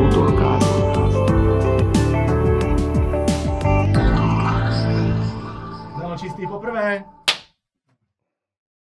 Kultúrkast. čistý poprvé.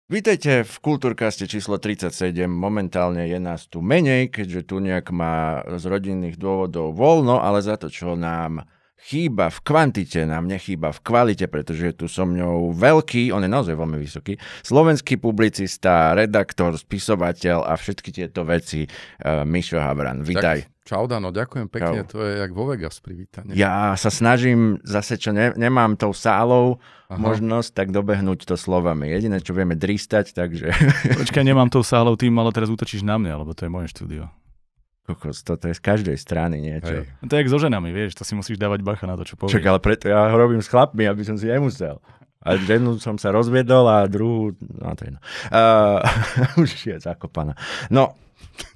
Vítejte v Kultúrkaste číslo 37. Momentálne je nás tu menej, keďže tu nejak má z rodinných dôvodov voľno, ale za to, čo nám chýba v kvantite, nám nechýba v kvalite, pretože tu so mňou veľký, on je naozaj veľmi vysoký, slovenský publicista, redaktor, spisovateľ a všetky tieto veci. Uh, Mišo Havran. Vítaj. Tak. Čau, Dano, ďakujem pekne, Čau. to je jak vo Vegas privítanie. Ja sa snažím, zase čo ne, nemám tou sálou Aha. možnosť, tak dobehnúť to slovami. Jediné, čo vieme dristať, takže... Počkaj, nemám tou sálou, tým, ale teraz útočíš na mňa, lebo to je moje štúdio kokos, to je z každej strany niečo. Hej. No to je jak so ženami, vieš, to si musíš dávať bacha na to, čo povieš. Čak, ale preto ja ho robím s chlapmi, aby som si nemusel. A jednu som sa rozviedol a druhú... No, to je no. Uh, už je zakopaná. No,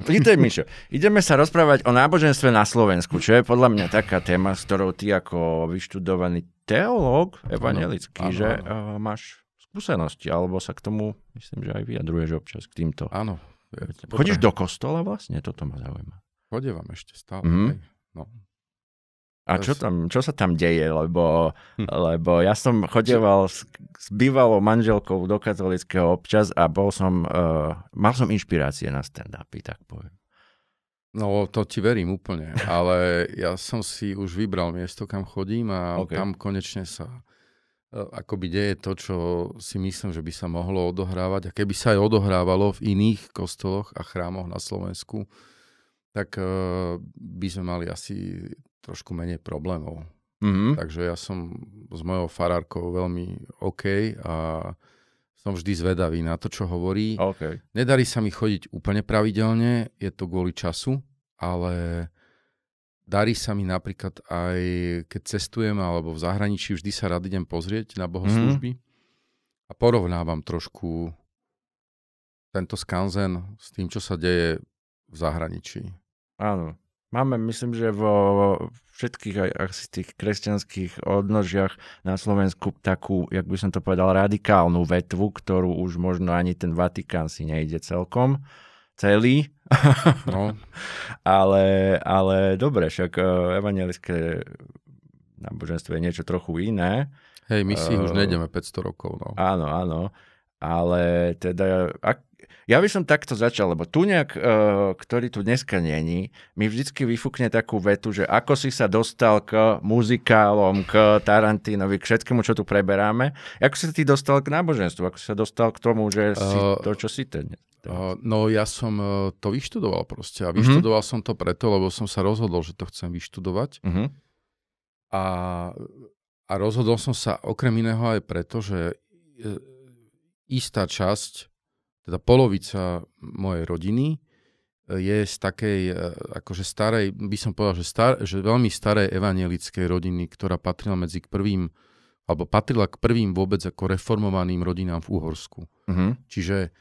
Vítaj, Mišo. Ideme sa rozprávať o náboženstve na Slovensku, čo je podľa mňa taká téma, s ktorou ty ako vyštudovaný teológ evangelický, že áno. Uh, máš skúsenosti, alebo sa k tomu, myslím, že aj vyjadruješ občas k týmto. Áno, Chodíš do kostola vlastne? Toto ma zaujíma. Chodievam ešte stále. Mm-hmm. No. A čo, tam, čo sa tam deje? Lebo, hm. lebo ja som chodieval s, s bývalou manželkou do katolického občas a bol som, uh, mal som inšpirácie na stand-upy, tak poviem. No, to ti verím úplne, ale ja som si už vybral miesto, kam chodím a okay. tam konečne sa E, akoby deje to, čo si myslím, že by sa mohlo odohrávať. A keby sa aj odohrávalo v iných kostoloch a chrámoch na Slovensku, tak e, by sme mali asi trošku menej problémov. Mm-hmm. Takže ja som s mojou farárkou veľmi OK a som vždy zvedavý na to, čo hovorí. Okay. Nedarí sa mi chodiť úplne pravidelne, je to kvôli času, ale darí sa mi napríklad aj, keď cestujem alebo v zahraničí, vždy sa rád idem pozrieť na bohoslužby mm. a porovnávam trošku tento skanzen s tým, čo sa deje v zahraničí. Áno. Máme, myslím, že vo všetkých aj asi tých kresťanských odnožiach na Slovensku takú, jak by som to povedal, radikálnu vetvu, ktorú už možno ani ten Vatikán si nejde celkom celý. No. ale, ale dobre, však e, evangelické náboženstvo je niečo trochu iné. Hej, my si uh, už e, nejdeme 500 rokov. No. Áno, áno. Ale teda, ak, ja by som takto začal, lebo tu uh, e, ktorý tu dneska není, mi vždycky vyfúkne takú vetu, že ako si sa dostal k muzikálom, k Tarantinovi, k všetkému, čo tu preberáme. Ako si ty dostal k náboženstvu? Ako si sa dostal k tomu, že si e, to, čo si ten? Uh, no ja som to vyštudoval proste. A mhm. vyštudoval uh-huh. som to preto, lebo som sa rozhodol, že to chcem vyštudovať. Uh-huh. A, a rozhodol som sa okrem iného aj preto, že istá časť teda polovica mojej rodiny e, je z takej, e, akože starej, by som povedal, že, star, že veľmi starej evanielickej rodiny, ktorá patrila medzi k prvým, alebo patrila k prvým vôbec ako reformovaným rodinám v Uhorsku. Uh-huh. Čiže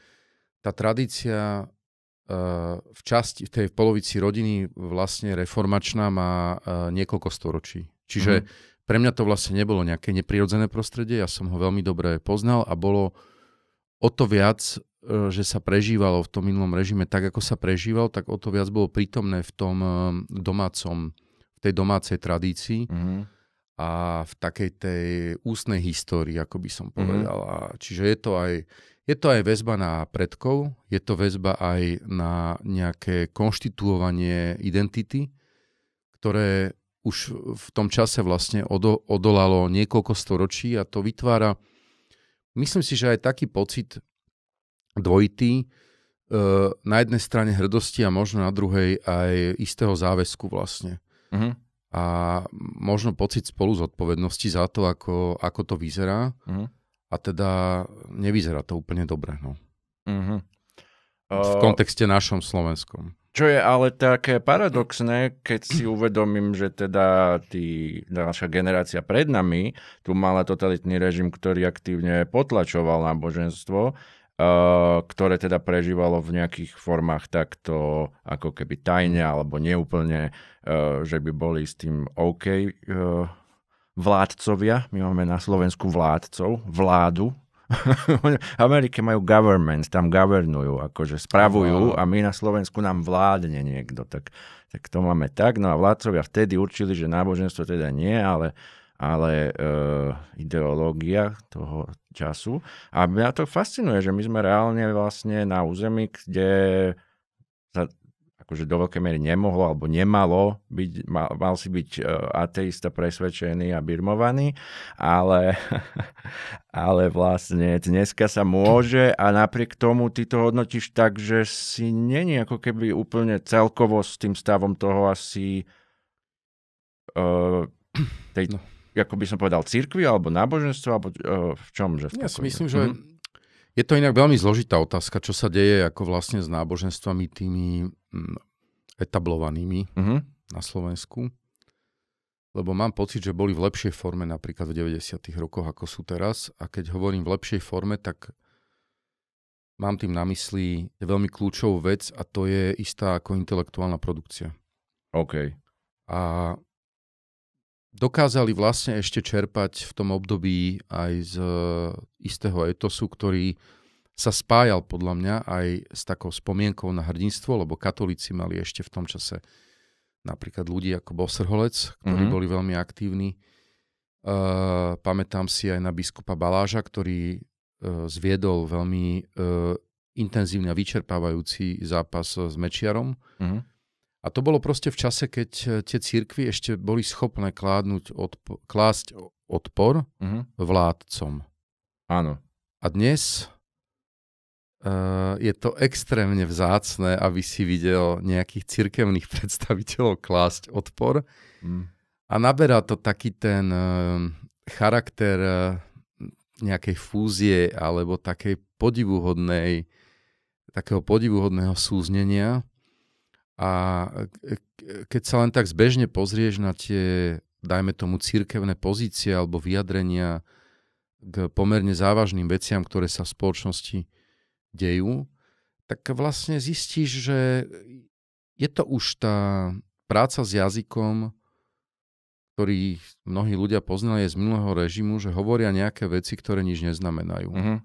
tá tradícia e, v časti, v tej polovici rodiny vlastne reformačná má niekoľko storočí. Čiže uh-huh. pre mňa to vlastne nebolo nejaké neprirodzené prostredie, ja som ho veľmi dobre poznal a bolo o to viac E, že sa prežívalo v tom minulom režime tak, ako sa prežíval, tak o to viac bolo prítomné v tom e, domácom, v tej domácej tradícii mm-hmm. a v takej tej ústnej histórii, ako by som mhm. povedal. Mm-hmm. Čiže je to, aj, je to aj väzba na predkov, je to väzba aj na nejaké konštituovanie identity, ktoré už v tom čase vlastne odolalo niekoľko storočí a to vytvára, myslím si, že aj taký pocit, dvojitý, e, na jednej strane hrdosti a možno na druhej aj istého záväzku vlastne. Uh-huh. A možno pocit spolu zodpovednosti za to, ako, ako to vyzerá. Uh-huh. A teda nevyzerá to úplne dobre. No. Uh-huh. V kontexte našom slovenskom. Čo je ale také paradoxné, keď si uvedomím, že teda tí, naša generácia pred nami tu mala totalitný režim, ktorý aktívne potlačoval náboženstvo, Eh, ktoré teda prežívalo v nejakých formách takto ako keby tajne alebo neúplne, eh, že by boli s tým OK eh, vládcovia. My máme na Slovensku vládcov, vládu. v Amerike majú government, tam governujú, akože spravujú a my na Slovensku nám vládne niekto. Tak, tak to máme tak. No a vládcovia vtedy určili, že náboženstvo teda nie, ale ale e, ideológia toho, času. A mňa to fascinuje, že my sme reálne vlastne na území, kde sa akože do veľkej miery nemohlo alebo nemalo byť, mal, mal si byť e, ateista presvedčený a birmovaný, ale, ale vlastne dneska sa môže a napriek tomu ty to hodnotíš tak, že si není ako keby úplne celkovo s tým stavom toho asi uh, tej, no ako by som povedal, cirkvi alebo náboženstvo, alebo uh, v čom? Že v ja si myslím, že mm-hmm. je to inak veľmi zložitá otázka, čo sa deje ako vlastne s náboženstvami tými mm, etablovanými mm-hmm. na Slovensku. Lebo mám pocit, že boli v lepšej forme napríklad v 90. rokoch, ako sú teraz. A keď hovorím v lepšej forme, tak mám tým na mysli veľmi kľúčovú vec a to je istá ako intelektuálna produkcia. OK. A dokázali vlastne ešte čerpať v tom období aj z e, istého etosu, ktorý sa spájal podľa mňa aj s takou spomienkou na hrdinstvo, lebo katolíci mali ešte v tom čase napríklad ľudí ako Bosrholec, ktorí mm-hmm. boli veľmi aktívni. Uh, pamätám si aj na biskupa Baláža, ktorý uh, zviedol veľmi uh, intenzívny a vyčerpávajúci zápas s Mečiarom. Mm-hmm a to bolo proste v čase, keď eh, tie církvy ešte boli schopné kládnuť odpo- klásť odpor uh-huh. vládcom. Áno. A dnes uh, je to extrémne vzácné, aby si videl nejakých cirkevných predstaviteľov klásť odpor. Mm. A naberá to taký ten uh, charakter uh, nejakej fúzie alebo takej podivuhodnej, takého podivuhodného súznenia, a e, e, keď sa len tak zbežne pozrieš na tie, dajme tomu, církevné pozície alebo vyjadrenia k pomerne závažným veciam, ktoré sa v spoločnosti dejú, tak vlastne zistíš, že je to už tá práca s jazykom, ktorý mnohí ľudia poznali z minulého režimu, že hovoria nejaké veci, ktoré nič neznamenajú. Mm-hmm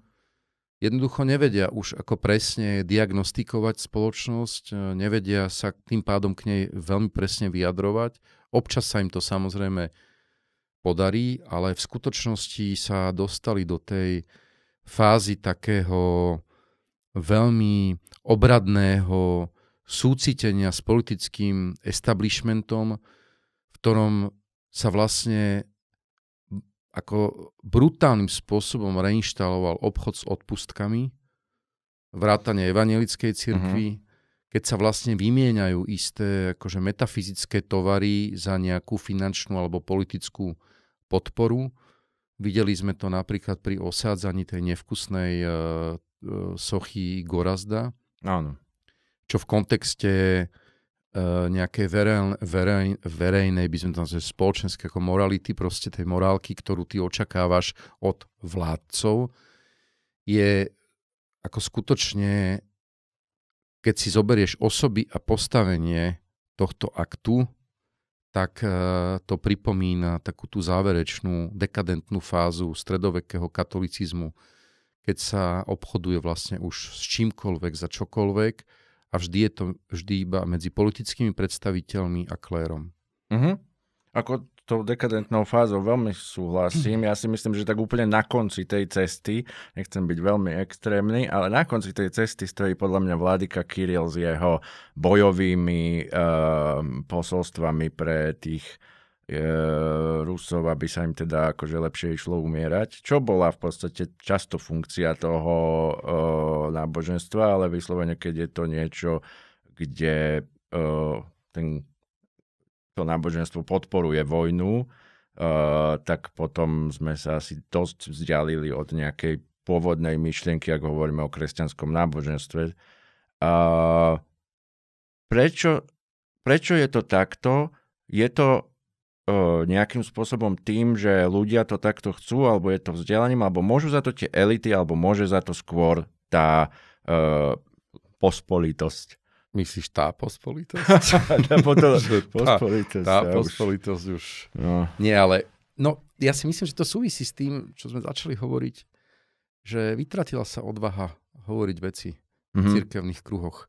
jednoducho nevedia už ako presne diagnostikovať spoločnosť, e, nevedia sa tým pádom k nej veľmi presne vyjadrovať. Občas sa im to samozrejme podarí, ale v skutočnosti sa dostali do tej fázy takého veľmi obradného súcitenia s politickým establishmentom, v ktorom sa vlastne ako brutálnym spôsobom reinštaloval obchod s odpustkami, vrátanie evanelickej cirkvi, mm-hmm. keď sa vlastne vymieňajú isté akože metafyzické tovary za nejakú finančnú alebo politickú podporu. Videli sme to napríklad pri osádzaní tej nevkusnej uh, uh, sochy Gorazda. Áno. Čo v kontexte uh, E, nejakej verej, verej, verejnej, by sme tam zase spoločenské ako morality, proste tej morálky, ktorú ty očakávaš od vládcov, je ako skutočne, keď si zoberieš osoby a postavenie tohto aktu, tak e, to pripomína takú tú záverečnú dekadentnú fázu stredovekého katolicizmu, keď sa obchoduje vlastne už s čímkoľvek za čokoľvek, a vždy je to vždy iba medzi politickými predstaviteľmi a klérom. Mm-hmm. Ako tou dekadentnou fázou veľmi súhlasím. Ja si myslím, že tak úplne na konci tej cesty, nechcem byť veľmi extrémny, ale na konci tej cesty stojí podľa mňa vládika Kirill s jeho bojovými uh, posolstvami pre tých E, Rusov, aby sa im teda akože lepšie išlo umierať, čo bola v podstate často funkcia toho e, náboženstva, ale vyslovene, keď je to niečo, kde e, ten, to náboženstvo podporuje vojnu, e, tak potom sme sa asi dosť vzdialili od nejakej pôvodnej myšlienky, ak hovoríme o kresťanskom náboženstve. A prečo, prečo je to takto? Je to nejakým spôsobom tým, že ľudia to takto chcú, alebo je to vzdelaním, alebo môžu za to tie elity, alebo môže za to skôr tá e, pospolitosť. Myslíš tá pospolitosť? tá, pospolitosť, tá, tá ja pospolitosť už. už. No. Nie, ale no, ja si myslím, že to súvisí s tým, čo sme začali hovoriť, že vytratila sa odvaha hovoriť veci mm-hmm. v mhm. cirkevných kruhoch.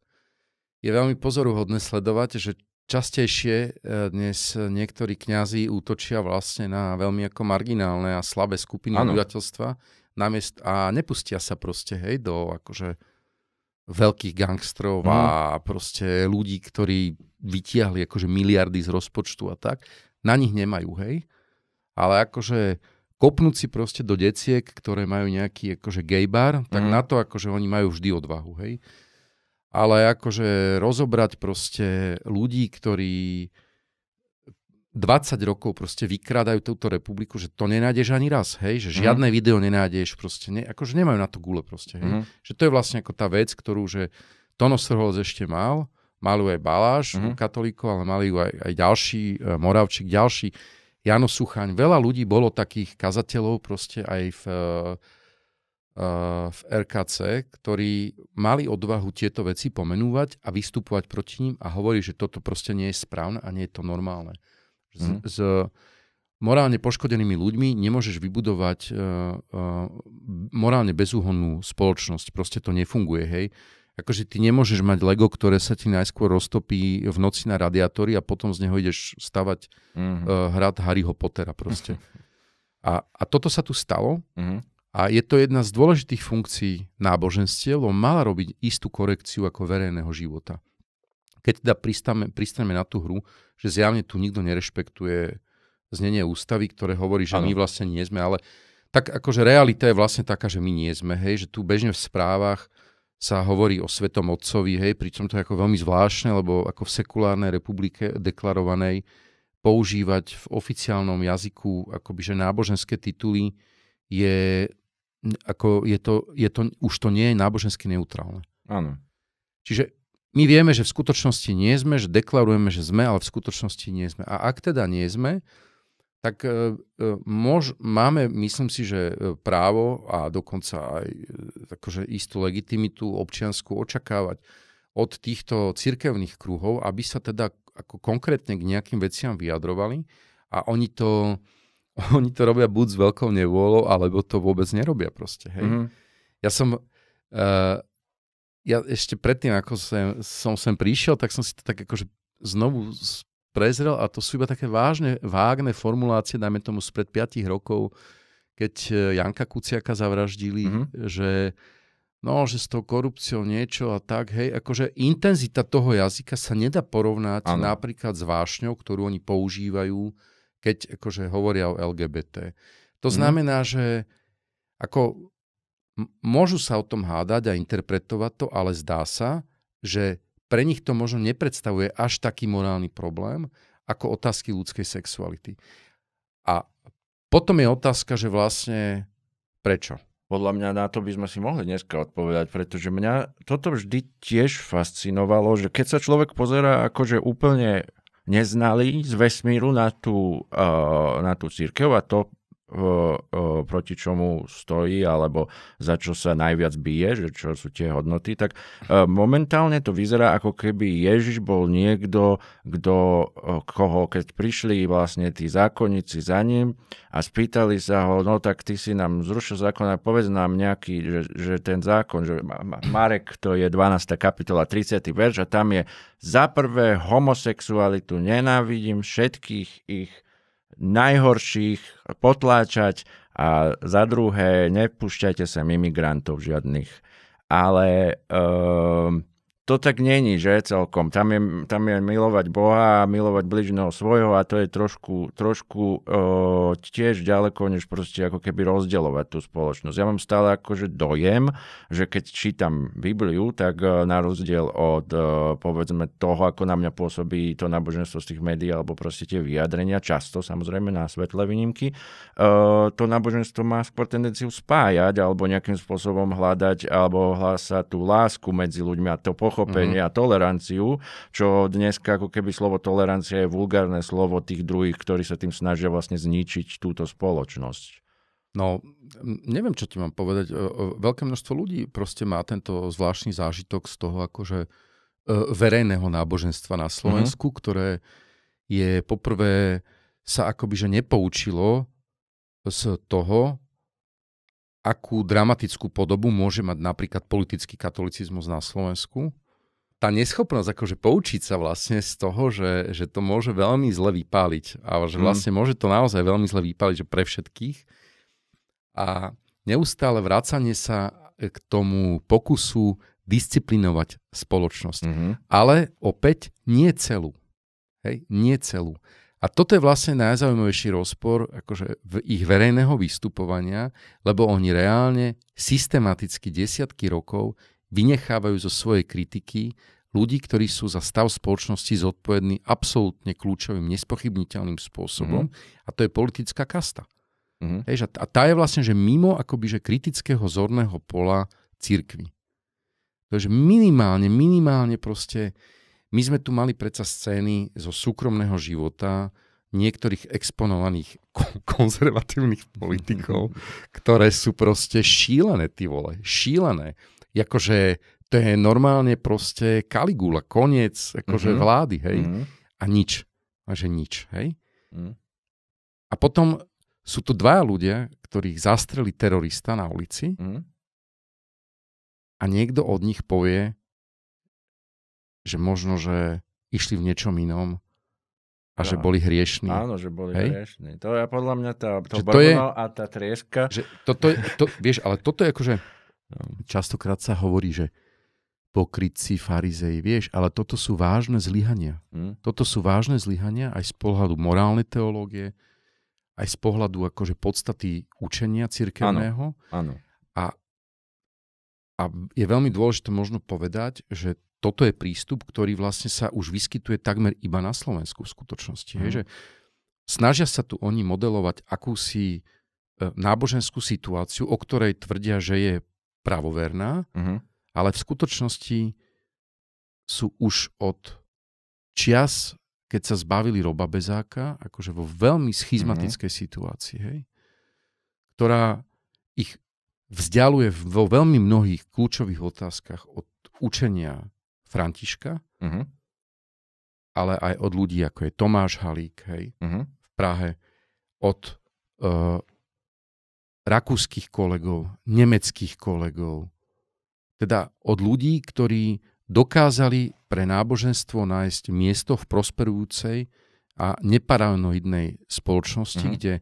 Je veľmi pozoruhodné sledovať, že Častejšie eh, dnes niektorí kňazi útočia vlastne na veľmi ako marginálne a slabé skupiny ano. obyvateľstva a nepustia sa proste hej, do akože veľkých gangstrov mm. a mhm. proste ľudí, ktorí vytiahli akože miliardy z rozpočtu a tak. Na nich nemajú, hej. Ale akože kopnúť si proste do deciek, ktoré majú nejaký akože gay bar, tak mm. na to akože oni majú vždy odvahu, hej ale akože rozobrať proste ľudí, ktorí 20 rokov proste vykrádajú túto republiku, že to nenájdeš ani raz, hej, že mhm. žiadne mm. video nenájdeš, proste, ne, akože nemajú na to gule proste, hej. Mm. Že to je vlastne ako tá vec, ktorú, že Tono Srholc ešte mal, mal ju aj Baláš, mm. katolíko, ale mali ju aj, aj ďalší, e, Moravčík, ďalší, Jano Suchaň, veľa ľudí bolo takých kazateľov proste aj v Eh, v RKC, ktorí mali odvahu tieto veci pomenúvať a vystupovať proti ním a hovorí, že toto proste nie je správne a nie je to normálne. S, mm. s morálne poškodenými ľuďmi nemôžeš vybudovať uh, uh, morálne bezúhonnú spoločnosť. Proste to nefunguje, hej. Akože ty nemôžeš mať Lego, ktoré sa ti najskôr roztopí v noci na radiátory a potom z neho ideš stavať mm uh, hrad Harryho Pottera proste. A, a toto sa tu stalo mm-hmm. A je to jedna z dôležitých funkcií náboženstiev, lebo mala robiť istú korekciu ako verejného života. Keď teda pristáme, pristaneme na tú hru, že zjavne tu nikto nerešpektuje znenie ústavy, ktoré hovorí, že ano. my vlastne nie sme, ale tak akože realita je vlastne taká, že my nie sme, hej, že tu bežne v správach sa hovorí o Svetom Otcovi, hej, pričom to je ako veľmi zvláštne, lebo ako v sekulárnej republike deklarovanej používať v oficiálnom jazyku akoby, že náboženské tituly je ako je to, je to, už to nie je nábožensky neutrálne. Áno. Čiže my vieme, že v skutočnosti nie sme, že deklarujeme, že sme, ale v skutočnosti nie sme. A ak teda nie sme, tak e, e mož, máme, myslím si, že e, právo a dokonca aj e, akože istú legitimitu občiansku očakávať od týchto cirkevných kruhov, aby sa teda ako konkrétne k nejakým veciam vyjadrovali a oni to, oni to robia buď s veľkou nevôľou, alebo to vôbec nerobia proste. Hej. Mm-hmm. Ja som... Uh, ja ešte predtým, ako sem, som sem prišiel, tak som si to tak akože znovu prezrel a to sú iba také vážne, vágne formulácie, dajme tomu spred 5 rokov, keď eh, Janka Kuciaka zavraždili, mm-hmm. že no, že s tou korupciou niečo a tak, hej, akože intenzita toho jazyka sa nedá porovnať ano. napríklad s vášňou, ktorú oni používajú keď akože hovoria o LGBT. To mhm. znamená, mm. že ako môžu sa o tom hádať a interpretovať to, ale zdá sa, že pre nich to možno nepredstavuje až taký morálny problém ako otázky ľudskej sexuality. A potom je otázka, že vlastne prečo? Podľa mňa na to by sme si mohli dneska odpovedať, pretože mňa toto vždy tiež fascinovalo, že keď sa človek pozerá akože úplne neznali z vesmíru na tú, eh, na tú církev a to proti čomu stojí alebo za čo sa najviac bije, že čo sú tie hodnoty, tak e, momentálne to vyzerá ako keby Ježiš bol niekto, kto, koho keď prišli vlastne tí zákonníci za ním a spýtali sa ho, no tak ty si nám zrušil zákon a povedz nám nejaký, že, že ten zákon, že Marek to je 12. kapitola 30. verš a tam je za prvé homosexualitu nenávidím všetkých ich najhorších potláčať a za druhé, nepúšťajte sem imigrantov žiadnych. Ale um, to tak není, že celkom. Tam je, tam je milovať Boha a milovať bližného svojho a to je trošku, trošku o, tiež ďaleko, než proste ako keby rozdielovať tú spoločnosť. Ja mám stále akože dojem, že keď čítam Bibliu, tak e, na rozdiel od e, povedzme toho, ako na mňa pôsobí to náboženstvo z tých médií alebo proste tie vyjadrenia, často samozrejme na svetlé výnimky, o, e, to náboženstvo má skôr tendenciu spájať alebo nejakým spôsobom hľadať alebo hlásať tú lásku medzi ľuďmi a to pochopiť pochopenie mm-hmm. a toleranciu, čo dnes ako keby slovo tolerancia je vulgárne slovo tých druhých, ktorí sa tým snažia vlastne zničiť túto spoločnosť. No, neviem, čo ti mám povedať. E, e, veľké množstvo ľudí proste má tento zvláštny zážitok z toho akože e, verejného náboženstva na Slovensku, mm-hmm. ktoré je poprvé sa akoby že nepoučilo z toho, akú dramatickú podobu môže mať napríklad politický katolicizmus na Slovensku tá neschopnosť akože poučiť sa vlastne z toho, že, že to môže veľmi zle vypáliť a že mhm. vlastne môže to naozaj veľmi zle vypáliť že pre všetkých a neustále vracanie sa k tomu pokusu disciplinovať spoločnosť. Mm-hmm. Ale opäť nie celú. Hej? Nie celú. A toto je vlastne najzaujímavejší rozpor akože v ich verejného vystupovania, lebo oni reálne systematicky desiatky rokov vynechávajú zo svojej kritiky ľudí, ktorí sú za stav spoločnosti zodpovední absolútne kľúčovým, nespochybniteľným spôsobom mm-hmm. a to je politická kasta. Mm-hmm. Hej, a tá je vlastne, že mimo akoby, že kritického zorného pola církvy. Takže minimálne, minimálne proste, my sme tu mali predsa scény zo súkromného života niektorých exponovaných konzervatívnych politikov, ktoré sú proste šílené, ty vole, šílené akože to je normálne proste Kaligula, koniec akože mm-hmm. vlády, hej. Mm-hmm. A nič. A že nič, hej. Mm. A potom sú tu dvaja ľudia, ktorých zastreli terorista na ulici mm. a niekto od nich povie, že možno, že išli v niečom inom a že boli hriešní. Áno, že boli Hej? hriešní. To je podľa mňa tá, to, to je, a tá trieska. Že toto, to, vieš, ale toto je akože No. Častokrát sa hovorí, že pokrytci, farizej, vieš, ale toto sú vážne zlyhania. Hmm. Toto sú vážne zlyhania aj z pohľadu morálnej teológie, aj z pohľadu akože podstaty učenia cirkevného. áno. A, a je veľmi dôležité možno povedať, že toto je prístup, ktorý vlastne sa už vyskytuje takmer iba na Slovensku v skutočnosti. Hmm. Hej, hm. že snažia sa tu oni modelovať akúsi e, náboženskú situáciu, o ktorej tvrdia, že je pravoverná, uh-huh. ale v skutočnosti sú už od čias, keď sa zbavili roba bezáka, akože vo veľmi schizmatickej uh-huh. situácii, hej, ktorá ich vzdialuje vo veľmi mnohých kľúčových otázkach od učenia Františka, uh-huh. ale aj od ľudí, ako je Tomáš Halík hej, uh-huh. v Prahe, od uh, rakúskych kolegov, nemeckých kolegov. Teda od ľudí, ktorí dokázali pre náboženstvo nájsť miesto v prosperujúcej a neparanoidnej spoločnosti, mm kde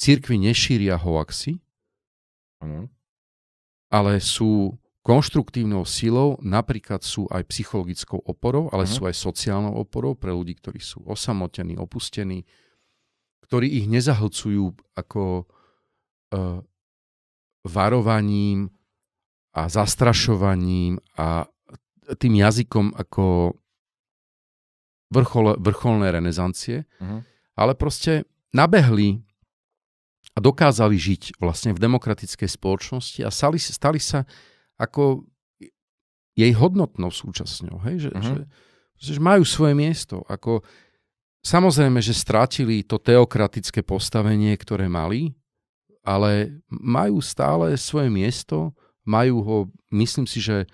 církvy nešíria hoaxi, mm ale sú konštruktívnou silou, napríklad sú aj psychologickou oporou, ale uh-huh. sú aj sociálnou oporou pre ľudí, ktorí sú osamotení, opustení, ktorí ich nezahlcujú ako uh, varovaním a zastrašovaním a tým jazykom ako vrchol, vrcholné renesancie, uh-huh. ale proste nabehli a dokázali žiť vlastne v demokratickej spoločnosti a stali, stali sa ako jej hodnotnou súčasňou. Hej? Že, uh-huh. že, že majú svoje miesto. Ako, samozrejme, že strátili to teokratické postavenie, ktoré mali, ale majú stále svoje miesto, majú ho, myslím si, že e,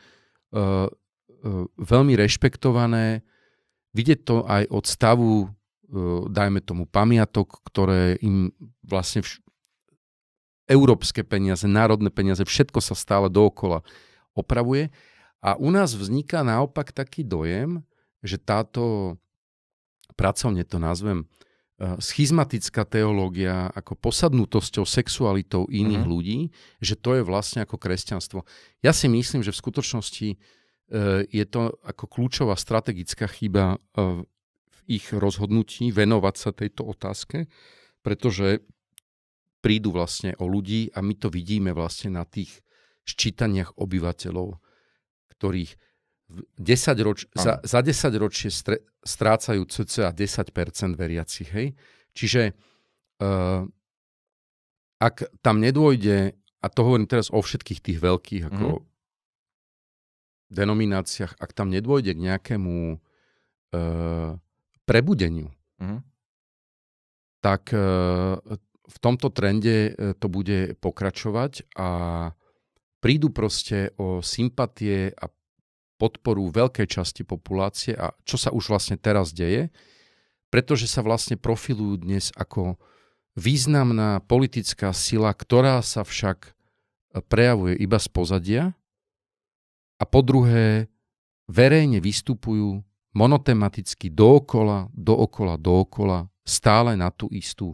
e, veľmi rešpektované. Vidieť to aj od stavu, e, dajme tomu, pamiatok, ktoré im vlastne vš- európske peniaze, národné peniaze, všetko sa stále dookola opravuje. A u nás vzniká naopak taký dojem, že táto pracovne to nazvem Eh, schizmatická teológia ako posadnutosťou sexualitou iných mm-hmm. ľudí, že to je vlastne ako kresťanstvo. Ja si myslím, že v skutočnosti eh, je to ako kľúčová strategická chyba eh, v ich rozhodnutí venovať sa tejto otázke, pretože prídu vlastne o ľudí a my to vidíme vlastne na tých ščítaniach obyvateľov, ktorých 10 roč, za, za 10 ročie stre, strácajú cca 10% veriacich. Hej? Čiže uh, ak tam nedôjde, a to hovorím teraz o všetkých tých veľkých ako mm. denomináciách, ak tam nedôjde k nejakému uh, prebudeniu, mm. tak uh, v tomto trende to bude pokračovať a prídu proste o sympatie a podporu veľkej časti populácie a čo sa už vlastne teraz deje, pretože sa vlastne profilujú dnes ako významná politická sila, ktorá sa však e, prejavuje iba z pozadia a po druhé verejne vystupujú monotematicky dookola, dookola, dookola, stále na tú istú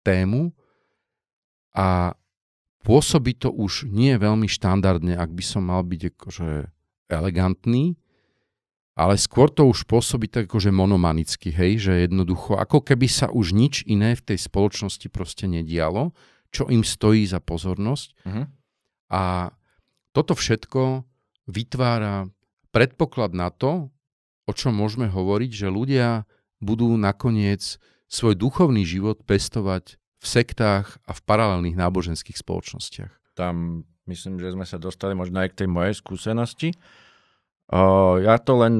tému a pôsobí to už nie veľmi štandardne, ak by som mal byť akože elegantný, ale skôr to už pôsobí tak akože monomanicky, hej, že jednoducho, ako keby sa už nič iné v tej spoločnosti proste nedialo, čo im stojí za pozornosť. Uh-huh. A toto všetko vytvára predpoklad na to, o čom môžeme hovoriť, že ľudia budú nakoniec svoj duchovný život pestovať v sektách a v paralelných náboženských spoločnostiach. Tam myslím, že sme sa dostali možno aj k tej mojej skúsenosti, ja to len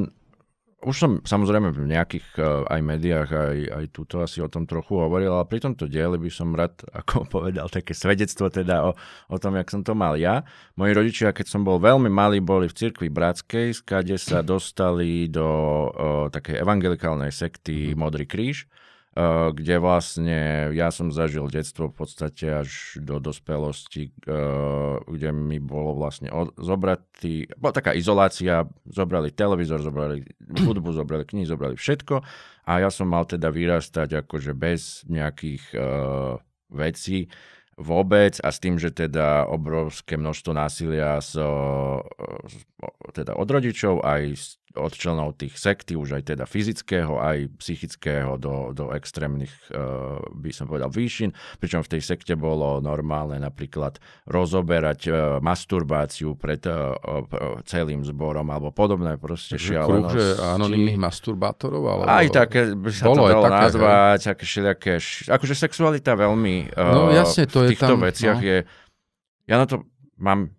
už som samozrejme v nejakých uh, aj médiách, aj, aj túto asi o tom trochu hovoril, ale pri tomto diele by som rád, ako povedal, také svedectvo teda o, o tom, jak som to mal ja. Moji rodičia, keď som bol veľmi malý, boli v cirkvi Bratskej, skade sa dostali do uh, takej evangelikálnej sekty mhm. Modrý kríž Eh, kde vlastne ja som zažil detstvo v podstate až do dospelosti, eh, kde mi bolo vlastne zobratý, bola taká izolácia, zobrali televízor, zobrali hudbu, zobrali knihy, zobrali všetko a ja som mal teda vyrastať akože bez nejakých uh, vecí vôbec a s tým, že teda obrovské množstvo násilia so, teda od rodičov aj z od členov tých sekty, už aj teda fyzického, aj psychického do, do extrémnych, eh, by som povedal, výšin. Pričom v tej sekte bolo normálne napríklad rozoberať eh, masturbáciu pred eh, celým zborom alebo podobné proste šialenosti. Kruh, anonimných masturbátorov? Alebo... Aj také by sa bolo to dalo také, nazvať, také š. Akože sexualita veľmi no, jasne, to v týchto je tam, veciach no. je... Ja na to mám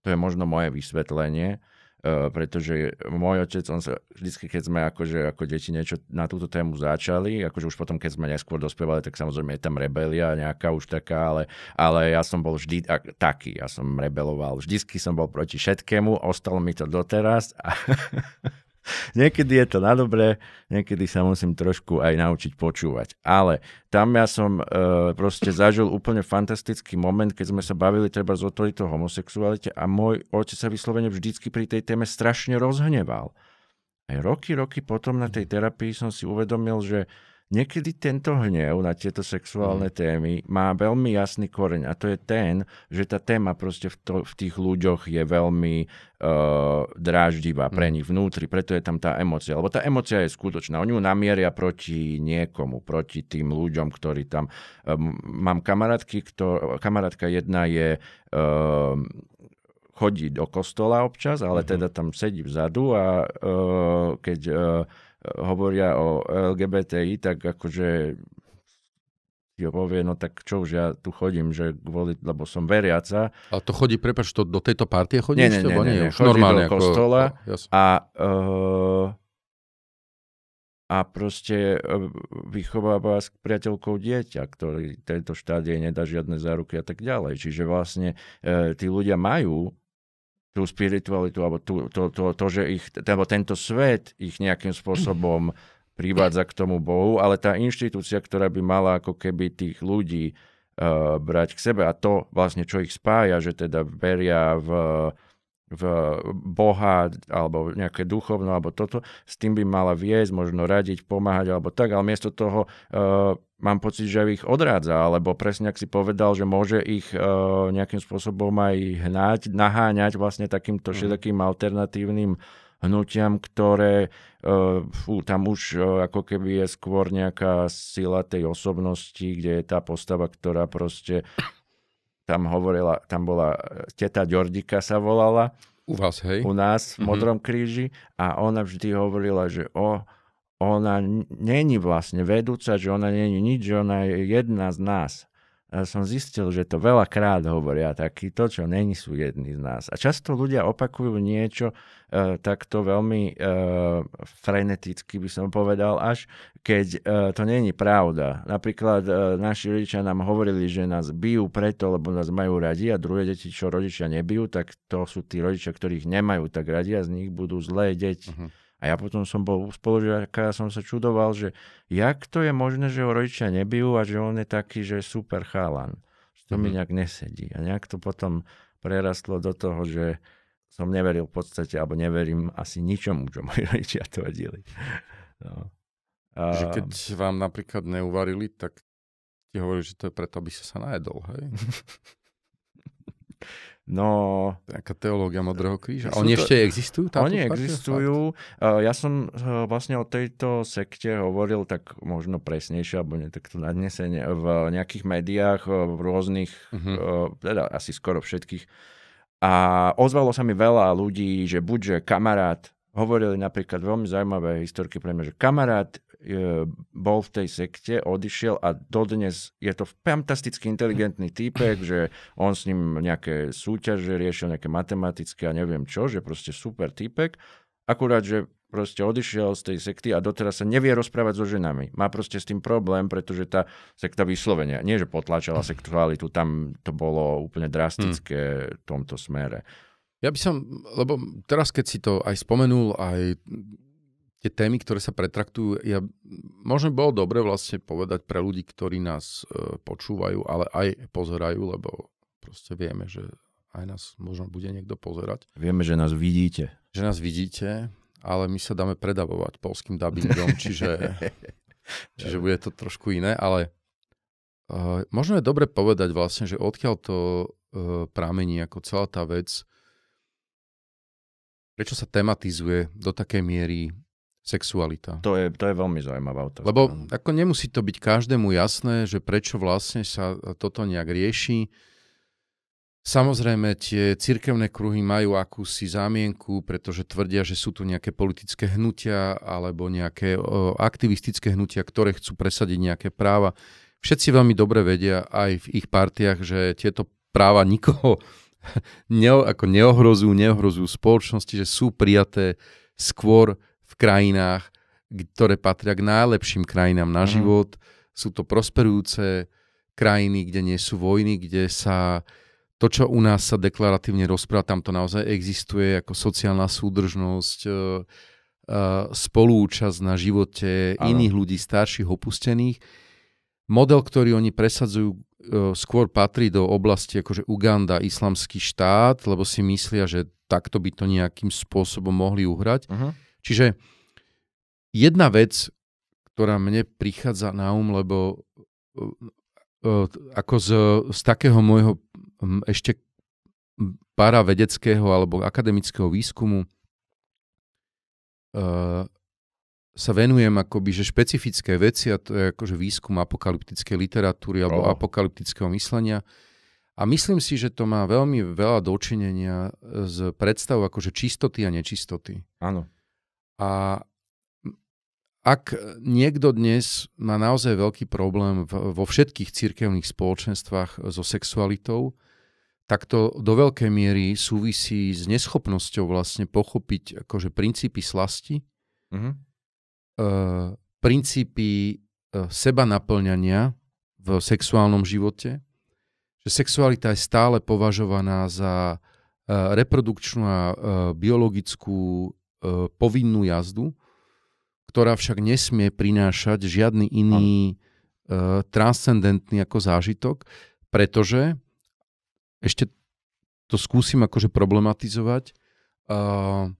to je možno moje vysvetlenie, Eh, pretože môj otec, on sa vždycky, keď sme akože ako deti niečo na túto tému začali, akože už potom, keď sme neskôr dospievali, tak samozrejme je tam rebelia nejaká už taká, ale, ale ja som bol vždy ak, taký, ja som rebeloval, vždy som bol proti všetkému, ostalo mi to doteraz a niekedy je to na dobré, niekedy sa musím trošku aj naučiť počúvať. Ale tam ja som e, proste zažil úplne fantastický moment, keď sme sa bavili treba z otvoritej homosexualite a môj otec sa vyslovene vždycky pri tej téme strašne rozhneval. Aj roky, roky potom na tej terapii som si uvedomil, že Niekedy tento hnev na tieto sexuálne mm. témy má veľmi jasný koreň a to je ten, že tá téma proste v, to, v tých ľuďoch je veľmi uh, dráždivá pre mm. nich vnútri, preto je tam tá emocia. Lebo tá emocia je skutočná. Oni ju namieria proti niekomu, proti tým ľuďom, ktorí tam... Um, mám kamarátky, kto, kamarátka jedna je... Um, chodí do kostola občas, ale mm-hmm. teda tam sedí vzadu a uh, keď uh, hovoria o LGBTI, tak akože ti povie, no tak čo už ja tu chodím, že kvôli, lebo som veriaca. A to chodí, prepač, to do tejto partie chodí? Nie, nie, nie, nie, nie, už chodí normálne do ako... kostola a, uh, a proste eh, vychováva s priateľkou dieťa, ktorý tento štát jej nedá žiadne záruky a tak ďalej. Čiže vlastne uh, tí ľudia majú tú spiritualitu, alebo tú, to, to, to, že ich, alebo tento svet ich nejakým spôsobom privádza k tomu Bohu, ale tá inštitúcia, ktorá by mala ako keby tých ľudí uh, brať k sebe a to vlastne, čo ich spája, že teda veria v uh, v Boha alebo nejaké duchovno alebo toto, s tým by mala viesť, možno radiť, pomáhať alebo tak, ale miesto toho uh, mám pocit, že ich odrádza, alebo presne ak si povedal, že môže ich uh, nejakým spôsobom aj hnať, naháňať vlastne takýmto mhm. všetkým mm. alternatívnym hnutiam, ktoré uh, fú, tam už uh, ako keby je skôr nejaká sila tej osobnosti, kde je tá postava, ktorá proste tam, hovorila, tam bola e, teta Ďordika sa volala. U vás, hej? U nás v mm-hmm. Modrom kríži. A ona vždy hovorila, že o, ona není vlastne vedúca, že ona není nič, že ona je jedna z nás a som zistil, že to veľakrát hovoria takýto, čo není sú jedni z nás. A často ľudia opakujú niečo e, takto veľmi e, freneticky, by som povedal, až keď e, to není pravda. Napríklad e, naši rodičia nám hovorili, že nás bijú preto, lebo nás majú radi a druhé deti, čo rodičia nebijú, tak to sú tí rodičia, ktorých nemajú tak radi a z nich budú zlé deti. Uh-huh. A ja potom som bol u a som sa čudoval, že jak to je možné, že ho rodičia nebijú a že on je taký, že je super chálan. Že to mm mi mhm. nejak nesedí. A nejak to potom prerastlo do toho, že som neveril v podstate, alebo neverím asi ničomu, čo moji rodičia tvrdili. No. A... Že keď vám napríklad neuvarili, tak ti hovorili, že to je preto, aby si sa najedol, hej? No... Taká teológia Modrého kríža. Oni to, ešte existujú? Oni existujú. Fakt? E, ja som e, vlastne o tejto sekte hovoril tak možno presnejšie, alebo nie takto nadnesenie, v nejakých médiách, e, v rôznych, uh-huh. teda asi skoro všetkých. A ozvalo sa mi veľa ľudí, že buďže kamarát, hovorili napríklad veľmi zaujímavé historky pre mňa, že kamarát E, bol v tej sekte, odišiel a dodnes je to fantasticky inteligentný týpek, že on s ním nejaké súťaže riešil, nejaké matematické a neviem čo, že proste super týpek. Akurát, že proste odišiel z tej sekty a doteraz sa nevie rozprávať so ženami. Má proste s tým problém, pretože tá sekta vyslovenia, nie že potláčala sexualitu, tam to bolo úplne drastické v tomto smere. Ja by som, lebo teraz keď si to aj spomenul, aj tie témy, ktoré sa pretraktujú, ja, možno bolo dobre vlastne povedať pre ľudí, ktorí nás e, počúvajú, ale aj pozerajú, lebo proste vieme, že aj nás možno bude niekto pozerať. Vieme, že nás vidíte. Že nás vidíte, ale my sa dáme predavovať polským dubbingom, čiže, čiže bude to trošku iné, ale e, možno je dobre povedať vlastne, že odkiaľ to e, prámení ako celá tá vec, prečo sa tematizuje do takej miery sexualita. To je, to je veľmi zaujímavá otázka. Lebo ako nemusí to byť každému jasné, že prečo vlastne sa toto nejak rieši. Samozrejme, tie cirkevné kruhy majú akúsi zámienku, pretože tvrdia, že sú tu nejaké politické hnutia alebo nejaké o, aktivistické hnutia, ktoré chcú presadiť nejaké práva. Všetci veľmi dobre vedia aj v ich partiách, že tieto práva nikoho ako neohrozujú, neohrozujú spoločnosti, že sú prijaté skôr v krajinách, ktoré patria k najlepším krajinám na mhm. život. Mm. Sú to prosperujúce krajiny, kde nie sú vojny, kde sa to, čo u nás sa deklaratívne rozpráva, tam to naozaj existuje ako sociálna súdržnosť, e, e, spolúčasť na živote ano. iných ľudí, starších, opustených. Model, ktorý oni presadzujú, e, skôr patrí do oblasti akože Uganda, islamský štát, lebo si myslia, že takto by to nejakým spôsobom mohli uhrať. Uh-huh. Čiže jedna vec, ktorá mne prichádza na um, lebo e, e, ako z, z takého môjho ešte para vedeckého alebo akademického výskumu uh, sa venujem akoby, že špecifické veci a to je akože výskum apokalyptickej literatúry alebo oh. apokalyptického myslenia. A myslím si, že to má veľmi veľa dočinenia s predstavou akože čistoty a nečistoty. Áno. A ak niekto dnes má naozaj veľký problém vo všetkých cirkevných spoločenstvách eh, so sexualitou, tak to do veľkej miery súvisí s neschopnosťou vlastne pochopiť akože princípy slasti, mm-hmm. princípy eh, seba naplňania v sexuálnom živote, že sexualita je stále považovaná za reprodukčnú a biologickú E, povinnú jazdu, ktorá však nesmie prinášať žiadny iný uh, transcendentný ako zážitok, pretože ešte to skúsim akože problematizovať. Uh,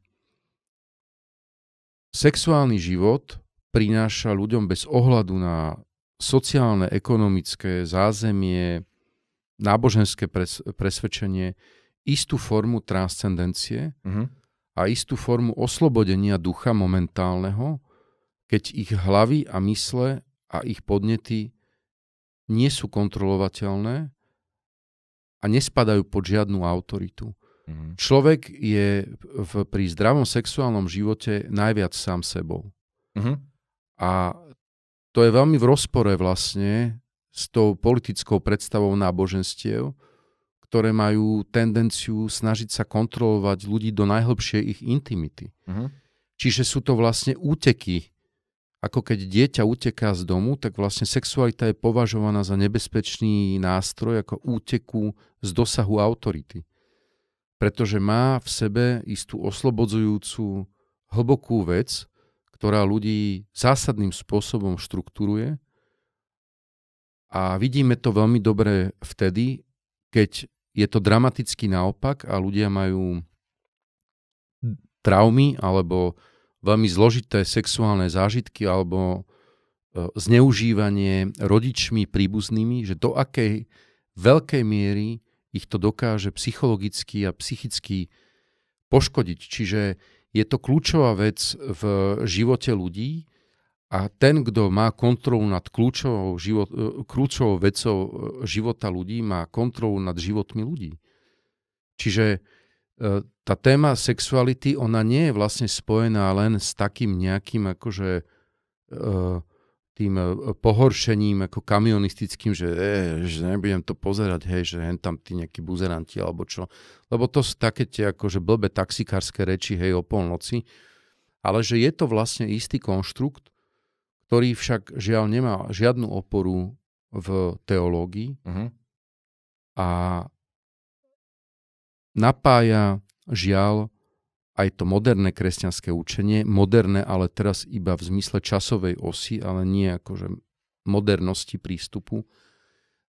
sexuálny život prináša ľuďom bez ohľadu na sociálne, ekonomické zázemie, náboženské presvedčenie istú formu transcendencie, mhm a istú formu oslobodenia ducha momentálneho, keď ich hlavy a mysle a ich podnety nie sú kontrolovateľné a nespadajú pod žiadnu autoritu. Mm-hmm. Človek je v, pri zdravom sexuálnom živote najviac sám sebou. Mm-hmm. A to je veľmi v rozpore vlastne s tou politickou predstavou náboženstiev, ktoré majú tendenciu snažiť sa kontrolovať ľudí do najhlbšej ich intimity. Uh-huh. Čiže sú to vlastne úteky. Ako keď dieťa uteká z domu, tak vlastne sexualita je považovaná za nebezpečný nástroj ako úteku z dosahu autority. Pretože má v sebe istú oslobodzujúcu hlbokú vec, ktorá ľudí zásadným spôsobom štruktúruje. A vidíme to veľmi dobre vtedy, keď je to dramaticky naopak a ľudia majú traumy alebo veľmi zložité sexuálne zážitky alebo e, zneužívanie rodičmi, príbuznými, že do akej veľkej miery ich to dokáže psychologicky a psychicky poškodiť. Čiže je to kľúčová vec v živote ľudí, a ten, kto má kontrolu nad kľúčovou, život, e, kľúčovou vecou e, života ľudí, má kontrolu nad životmi ľudí. Čiže e, tá téma sexuality, ona nie je vlastne spojená len s takým nejakým akože tým pohoršením ako kamionistickým, že, e, že nebudem to pozerať, hej, že hen tam tí nejakí buzeranti alebo čo. Lebo to sú také tie akože blbé taxikárske reči, hej, o polnoci. Ale že je to vlastne istý konštrukt, ktorý však žiaľ nemá žiadnu oporu v teológii uh-huh. a napája žiaľ aj to moderné kresťanské učenie, moderné ale teraz iba v zmysle časovej osy, ale nie akože modernosti prístupu,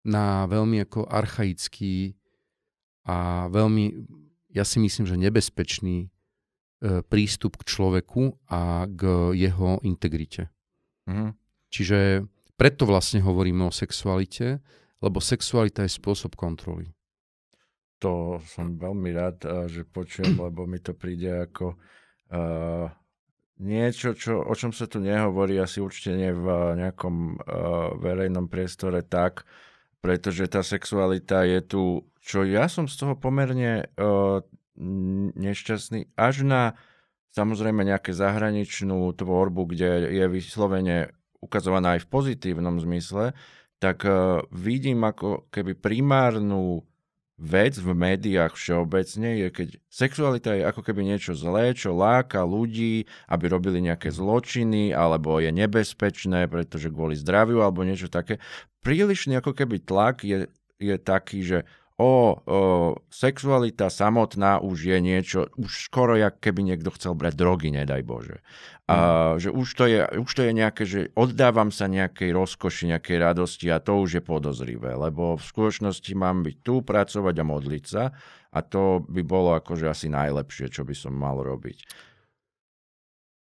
na veľmi ako archaický a veľmi, ja si myslím, že nebezpečný e, prístup k človeku a k jeho integrite. Mm-hmm. Čiže preto vlastne hovoríme o sexualite, lebo sexualita je spôsob kontroly. To som veľmi rád, že počujem, lebo mi to príde ako uh, niečo, čo, o čom sa tu nehovorí, asi určite nie v nejakom uh, verejnom priestore tak, pretože tá sexualita je tu, čo ja som z toho pomerne uh, nešťastný, až na Samozrejme nejaké zahraničnú tvorbu, kde je vyslovene ukazovaná aj v pozitívnom zmysle, tak e, vidím ako keby primárnu vec v médiách všeobecne je, keď sexualita je ako keby niečo zlé, čo láka ľudí, aby robili nejaké zločiny, alebo je nebezpečné, pretože kvôli zdraviu, alebo niečo také. Prílišný ako keby tlak je, je taký, že o, o sexualita samotná už je niečo, už skoro jak keby niekto chcel brať drogy, nedaj Bože. A, mm. že už to, je, už to je nejaké, že oddávam sa nejakej rozkoši, nejakej radosti a to už je podozrivé, lebo v skutočnosti mám byť tu, pracovať a modliť sa a to by bolo akože asi najlepšie, čo by som mal robiť.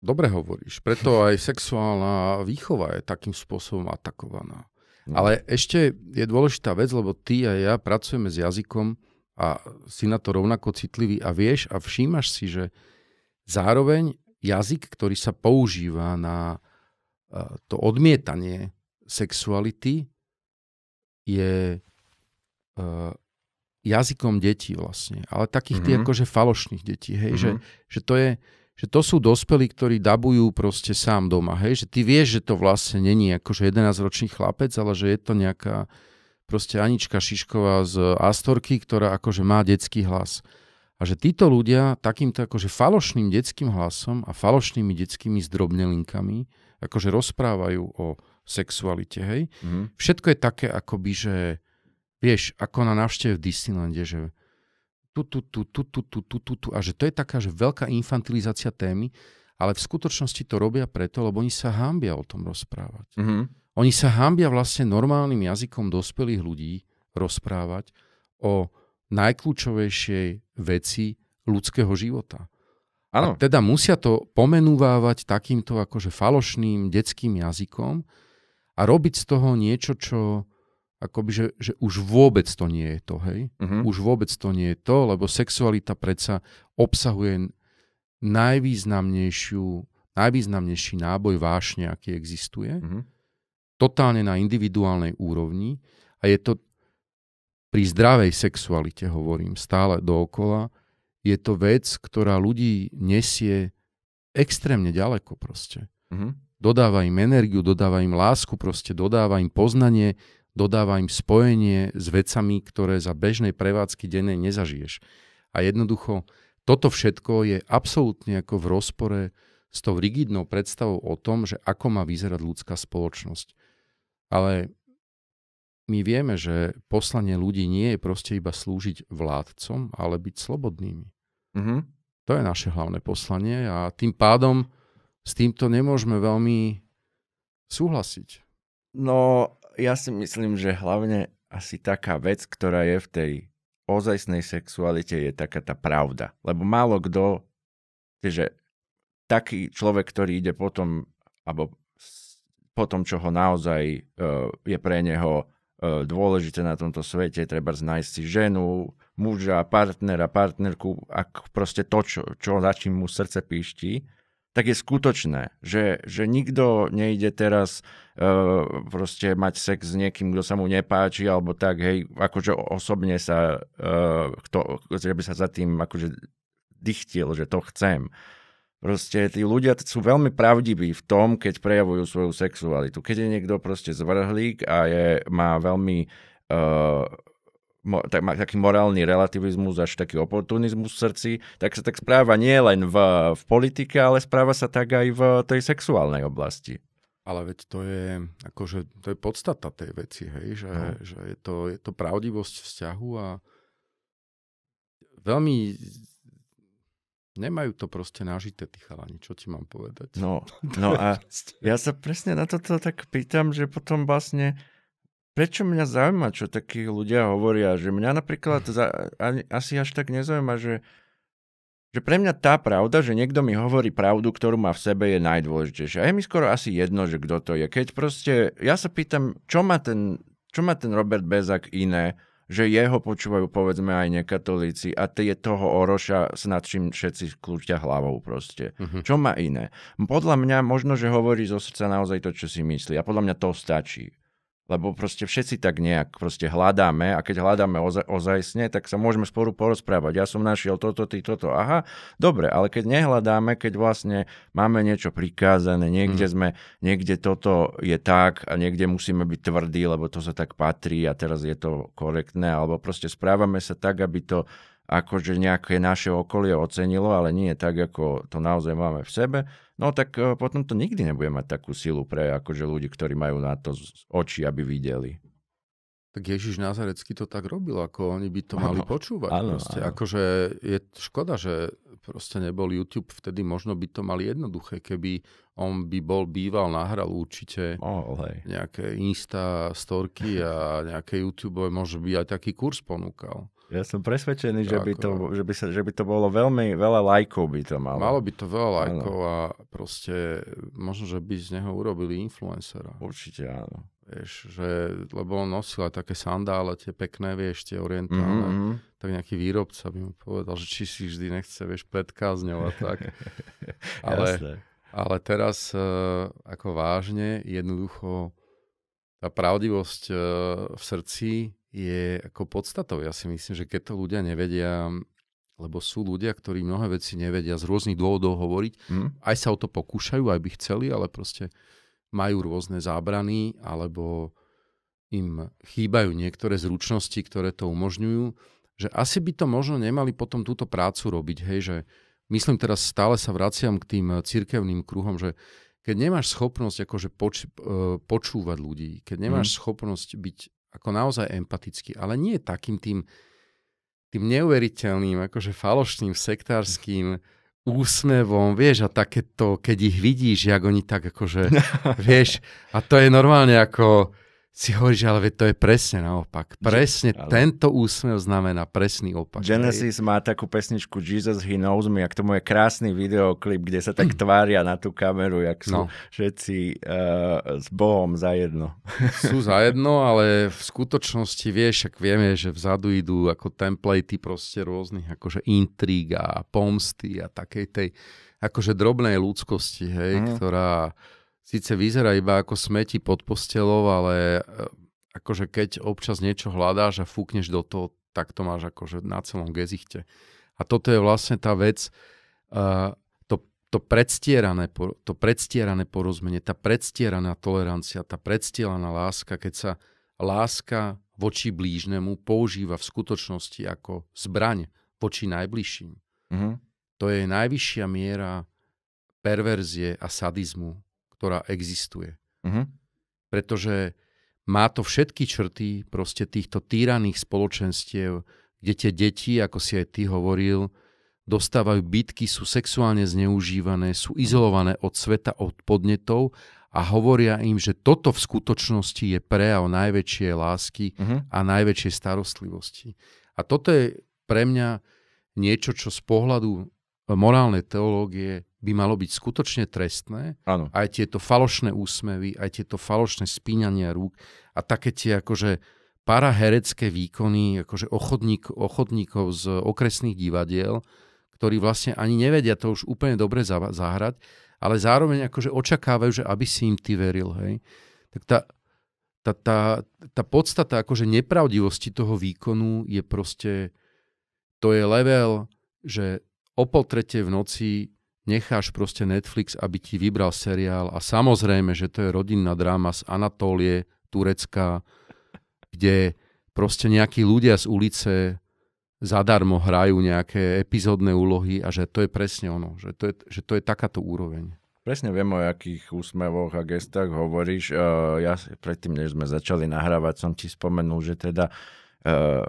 Dobre hovoríš, preto aj sexuálna výchova je takým spôsobom atakovaná. No. Ale ešte je dôležitá vec, lebo ty a ja pracujeme s jazykom a si na to rovnako citlivý a vieš a všímaš si, že zároveň jazyk, ktorý sa používa na e, to odmietanie sexuality, je e, jazykom detí vlastne, ale takých mm-hmm. tých mhm. akože falošných detí, hej, mm-hmm. že, mhm. že to je, že to sú dospelí, ktorí dabujú proste sám doma, hej, že ty vieš, že to vlastne není akože 11-ročný chlapec, ale že je to nejaká proste Anička Šišková z Astorky, ktorá akože má detský hlas. A že títo ľudia takýmto akože falošným detským hlasom a falošnými detskými zdrobnelinkami akože rozprávajú o sexualite, hej. Mm. Všetko je také akoby, že vieš, ako na návšteve v Disneylande, že tu, tu, tu, tu, tu, tu, tu, tu, tu. A že to je taká že veľká infantilizácia témy, ale v skutočnosti to robia preto, lebo oni sa hámbia o tom rozprávať. Mm-hmm. Oni sa hámbia vlastne normálnym jazykom dospelých ľudí rozprávať o najkľúčovejšej veci ľudského života. Ano. A teda musia to pomenúvávať takýmto akože falošným detským jazykom a robiť z toho niečo, čo akoby, že, že už vôbec to nie je to, hej? Uh-huh. Už vôbec to nie je to, lebo sexualita predsa obsahuje najvýznamnejšiu, najvýznamnejší náboj vášne, aký existuje. Uh-huh. Totálne na individuálnej úrovni a je to pri zdravej sexualite, hovorím stále dookola, je to vec, ktorá ľudí nesie extrémne ďaleko proste. Uh-huh. Dodáva im energiu, dodáva im lásku, proste dodáva im poznanie, dodáva im spojenie s vecami, ktoré za bežnej prevádzky dennej nezažiješ. A jednoducho toto všetko je absolútne ako v rozpore s tou rigidnou predstavou o tom, že ako má vyzerať ľudská spoločnosť. Ale my vieme, že poslanie ľudí nie je proste iba slúžiť vládcom, ale byť slobodnými. Mm-hmm. To je naše hlavné poslanie a tým pádom s týmto nemôžeme veľmi súhlasiť. No ja si myslím, že hlavne asi taká vec, ktorá je v tej ozajstnej sexualite, je taká tá pravda. Lebo málo kto, že taký človek, ktorý ide potom, alebo po tom, čo ho naozaj uh, je pre neho uh, dôležité na tomto svete, treba znajsť si ženu, muža, partnera, partnerku, ak proste to, čo, čo za čím mu srdce píšti, tak je skutočné, že, že nikto nejde teraz uh, proste mať sex s niekým, kto sa mu nepáči, alebo tak, hej, akože osobne sa, uh, kto, že by sa za tým akože dychtil, že to chcem. Proste tí ľudia sú veľmi pravdiví v tom, keď prejavujú svoju sexualitu. Keď je niekto proste zvrhlík a je, má veľmi uh, tak, má taký morálny relativizmus, až taký oportunizmus v srdci, tak sa tak správa nie len v, v politike, ale správa sa tak aj v tej sexuálnej oblasti. Ale veď to je, akože, to je podstata tej veci, hej? Že, no. že je, to, je to pravdivosť vzťahu a veľmi nemajú to proste nažité, tí chalani, čo ti mám povedať. No, no a ja sa presne na toto tak pýtam, že potom vlastne prečo mňa zaujíma, čo takí ľudia hovoria, že mňa napríklad za, ani, asi až tak nezaujíma, že, že pre mňa tá pravda, že niekto mi hovorí pravdu, ktorú má v sebe, je najdôležitejšia. A je mi skoro asi jedno, že kto to je. Keď proste, ja sa pýtam, čo má ten, čo má ten Robert Bezak iné, že jeho počúvajú povedzme aj nekatolíci a tie toho Oroša s nad čím všetci kľúťa hlavou proste. Uh-huh. Čo má iné? Podľa mňa možno, že hovorí zo srdca naozaj to, čo si myslí a podľa mňa to stačí lebo proste všetci tak nejak proste hľadáme a keď hľadáme oza- ozajstne, tak sa môžeme spolu porozprávať. Ja som našiel toto, ty toto, aha, dobre, ale keď nehľadáme, keď vlastne máme niečo prikázané, niekde mm. sme, niekde toto je tak a niekde musíme byť tvrdí, lebo to sa tak patrí a teraz je to korektné, alebo proste správame sa tak, aby to akože nejaké naše okolie ocenilo, ale nie tak, ako to naozaj máme v sebe, No tak e, potom to nikdy nebude mať takú silu pre akože ľudí, ktorí majú na to oči, aby videli. Tak Ježiš Nazarecký to tak robil, ako oni by to ano, mali počúvať. Ano, Ano. Akože je škoda, že proste nebol YouTube, vtedy možno by to mali jednoduché, keby on by bol býval, nahral určite oh, hej. nejaké Insta, storky a nejaké YouTube, možno by aj taký kurz ponúkal. Ja som presvedčený, že by, to, no. že, by sa, že by to bolo veľmi, veľa lajkov by to malo. Malo by to veľa lajkov a proste možno, že by z neho urobili influencera. Určite áno. Vieš, že, lebo on nosil aj také sandále, tie pekné, vieš, tie orientálne. Mm-hmm. Tak nejaký výrobca by mu povedal, že či si vždy nechce, vieš, predkázňovať tak. ale, ale teraz eh, ako vážne, jednoducho tá pravdivosť eh, v srdci je ako podstatou. Ja si myslím, že keď to ľudia nevedia, lebo sú ľudia, ktorí mnohé veci nevedia z rôznych dôvodov hovoriť, mm. aj sa o to pokúšajú, aj by chceli, ale proste majú rôzne zábrany, alebo im chýbajú niektoré zručnosti, ktoré to umožňujú, že asi by to možno nemali potom túto prácu robiť, hej, že myslím teraz stále sa vraciam k tým eh, cirkevným kruhom, že keď nemáš schopnosť akože poč- eh, počúvať ľudí, keď nemáš mm. schopnosť byť ako naozaj empatický, ale nie takým tým, tým neuveriteľným, akože falošným, sektárským úsmevom, vieš, a takéto, keď ich vidíš, jak oni tak akože, vieš, a to je normálne ako, si hovoríš, ale to je presne naopak. Presne ale... tento úsmev znamená presný opak. Genesis hej. má takú pesničku Jesus He Knows Me a to tomu je krásny videoklip, kde sa tak tvária na tú kameru, jak sú no. všetci uh, s Bohom zajedno. Sú zajedno, ale v skutočnosti vieš, ak vieme, že vzadu idú ako templatey proste rôznych akože intriga a pomsty a takej tej akože drobnej ľudskosti, hej, mm. ktorá síce vyzerá iba ako smeti pod postelou, ale e, akože keď občas niečo hľadáš a fúkneš do toho, tak to máš akože na celom gezichte. A toto je vlastne tá vec, uh, to, to, predstierané, to predstierané porozumenie, tá predstieraná tolerancia, tá predstieraná láska, keď sa láska voči blížnemu používa v skutočnosti ako zbraň voči najbližším. Mm-hmm. To je najvyššia miera perverzie a sadizmu ktorá existuje. Uh-huh. Pretože má to všetky črty proste týchto týraných spoločenstiev, kde tie deti, ako si aj ty hovoril, dostávajú bytky, sú sexuálne zneužívané, sú izolované od sveta, od podnetov a hovoria im, že toto v skutočnosti je prejav najväčšej lásky uh-huh. a najväčšej starostlivosti. A toto je pre mňa niečo, čo z pohľadu morálnej teológie by malo byť skutočne trestné. Áno. Aj tieto falošné úsmevy, aj tieto falošné spíňania rúk a také tie akože paraherecké výkony akože ochodník, ochodníkov z okresných divadiel, ktorí vlastne ani nevedia to už úplne dobre zahrať, ale zároveň akože očakávajú, že aby si im ty veril. Hej. Tak tá, tá, tá, tá podstata akože nepravdivosti toho výkonu je proste, to je level, že o pol tretej v noci necháš proste Netflix, aby ti vybral seriál a samozrejme, že to je rodinná dráma z Anatólie, Turecka, kde proste nejakí ľudia z ulice zadarmo hrajú nejaké epizódne úlohy a že to je presne ono, že to je, že to je takáto úroveň. Presne viem, o akých úsmevoch a gestách hovoríš. E, ja predtým, než sme začali nahrávať, som ti spomenul, že teda Eh,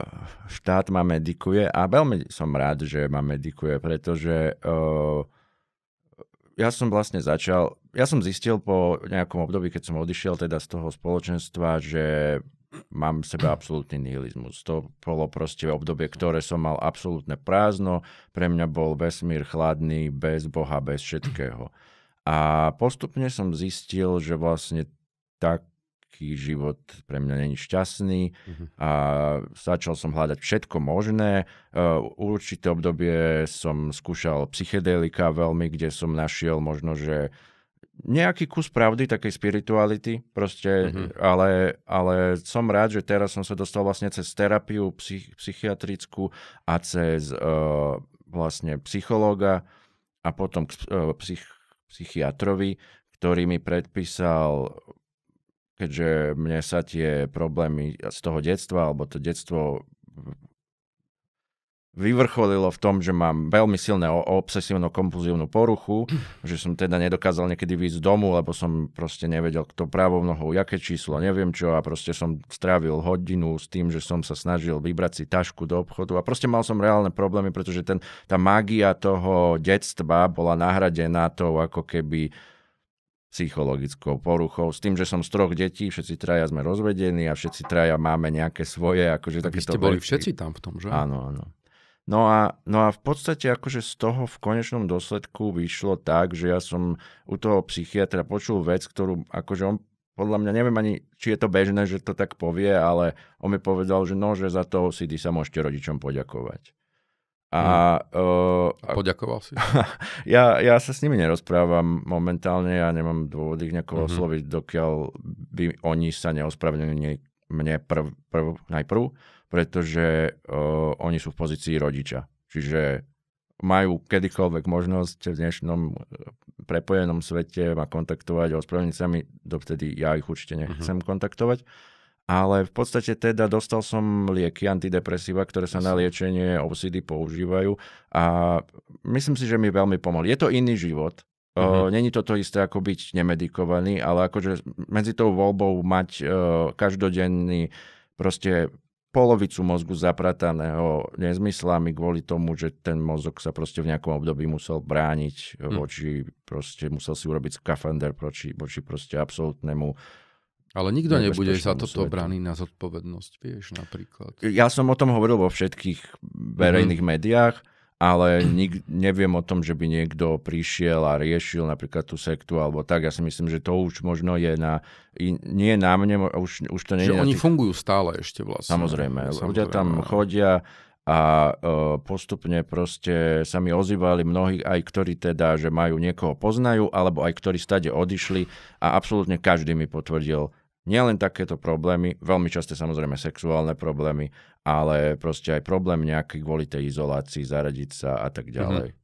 štát ma medikuje a veľmi som rád, že ma medikuje, pretože eh, ja som vlastne začal, ja som zistil po nejakom období, keď som odišiel teda z toho spoločenstva, že mám v sebe absolútny nihilizmus. To bolo proste obdobie, ktoré som mal absolútne prázdno, pre mňa bol vesmír chladný, bez Boha, bez všetkého. A postupne som zistil, že vlastne tak taký život pre mňa není šťastný uh-huh. a začal som hľadať všetko možné. Uh, určité obdobie som skúšal psychedelika veľmi, kde som našiel možno, že nejaký kus pravdy, takej spirituality, proste, mm-hmm. ale, ale som rád, že teraz som sa dostal vlastne cez terapiu psych, psychiatrickú a cez uh, vlastne psychológa a potom k uh, psych, psychiatrovi, ktorý mi predpísal keďže mne sa tie problémy z toho detstva, alebo to detstvo vyvrcholilo v tom, že mám veľmi silné obsesívno-kompulzívnu poruchu, že som teda nedokázal niekedy výjsť z domu, lebo som proste nevedel, kto právou nohou, jaké číslo, neviem čo a proste som strávil hodinu s tým, že som sa snažil vybrať si tašku do obchodu a proste mal som reálne problémy, pretože ten, tá mágia toho detstva bola nahradená tou ako keby psychologickou poruchou, s tým, že som z troch detí, všetci traja sme rozvedení a všetci traja máme nejaké svoje. Akože Vy ste boli veci. všetci tam v tom, že? Áno, áno. No a, no a v podstate akože z toho v konečnom dôsledku vyšlo tak, že ja som u toho psychiatra počul vec, ktorú akože on podľa mňa, neviem ani, či je to bežné, že to tak povie, ale on mi povedal, že no, že za to si ty sa môžete rodičom poďakovať. A, uh, Poďakoval si? Ja, ja sa s nimi nerozprávam momentálne, ja nemám dôvod, ich nejako mm-hmm. osloviť, dokiaľ by oni sa neospravedlnili mne prv, prv, najprv, pretože uh, oni sú v pozícii rodiča. Čiže majú kedykoľvek možnosť v dnešnom e, prepojenom svete ma kontaktovať a ospravedlniť sa mi, dovtedy ja ich určite mhm. nechcem mm-hmm. kontaktovať ale v podstate teda dostal som lieky, antidepresíva, ktoré sa na liečenie OCD používajú a myslím si, že mi veľmi pomohli. Je to iný život, Uh-huh. Není to to isté ako byť nemedikovaný, ale akože medzi tou voľbou mať uh, každodenný proste polovicu mozgu zaprataného nezmyslami kvôli tomu, že ten mozog sa proste v nejakom období musel brániť hm. voči, proste musel si urobiť skafander voči, voči proste absolútnemu ale nikto nebude za toto svetu. braný na zodpovednosť, vieš, napríklad. Ja som o tom hovoril vo všetkých verejných mm-hmm. médiách, ale nik- neviem o tom, že by niekto prišiel a riešil napríklad tú sektu alebo tak. Ja si myslím, že to už možno je na... nie na mne, už, už to nie že je... Že oni tých... fungujú stále ešte vlastne. Samozrejme, Samozrejme. ľudia tam chodia a e, postupne proste sa mi ozývali mnohí, aj ktorí teda, že majú niekoho poznajú, alebo aj ktorí stade odišli a absolútne každý mi potvrdil, nielen takéto problémy, veľmi často samozrejme sexuálne problémy, ale proste aj problém nejaký kvôli tej izolácii, zaradiť sa a tak mhm. ďalej. Mm-hmm.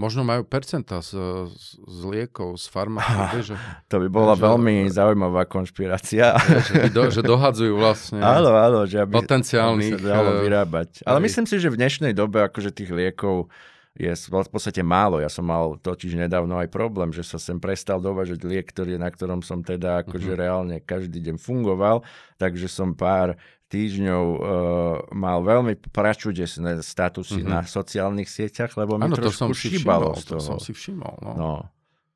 Možno majú percenta z, z, z liekov, z farmácie. Ah, to by bola že, veľmi zaujímavá konšpirácia. Že, do, že dohadzujú vlastne áno, áno, že aby, potenciálnych. Aby sa dalo eh, vyrábať. Ale aj. myslím si, že v dnešnej dobe akože tých liekov je v podstate málo. Ja som mal totiž nedávno aj problém, že sa sem prestal dovažať liek, ktorý, na ktorom som teda akože mm-hmm. reálne každý deň fungoval, takže som pár týždňov uh, mal veľmi pračudesné statusy mm-hmm. na sociálnych sieťach, lebo mi ano, trošku to som šíbalo všimol, z toho. To som si všimol, no. no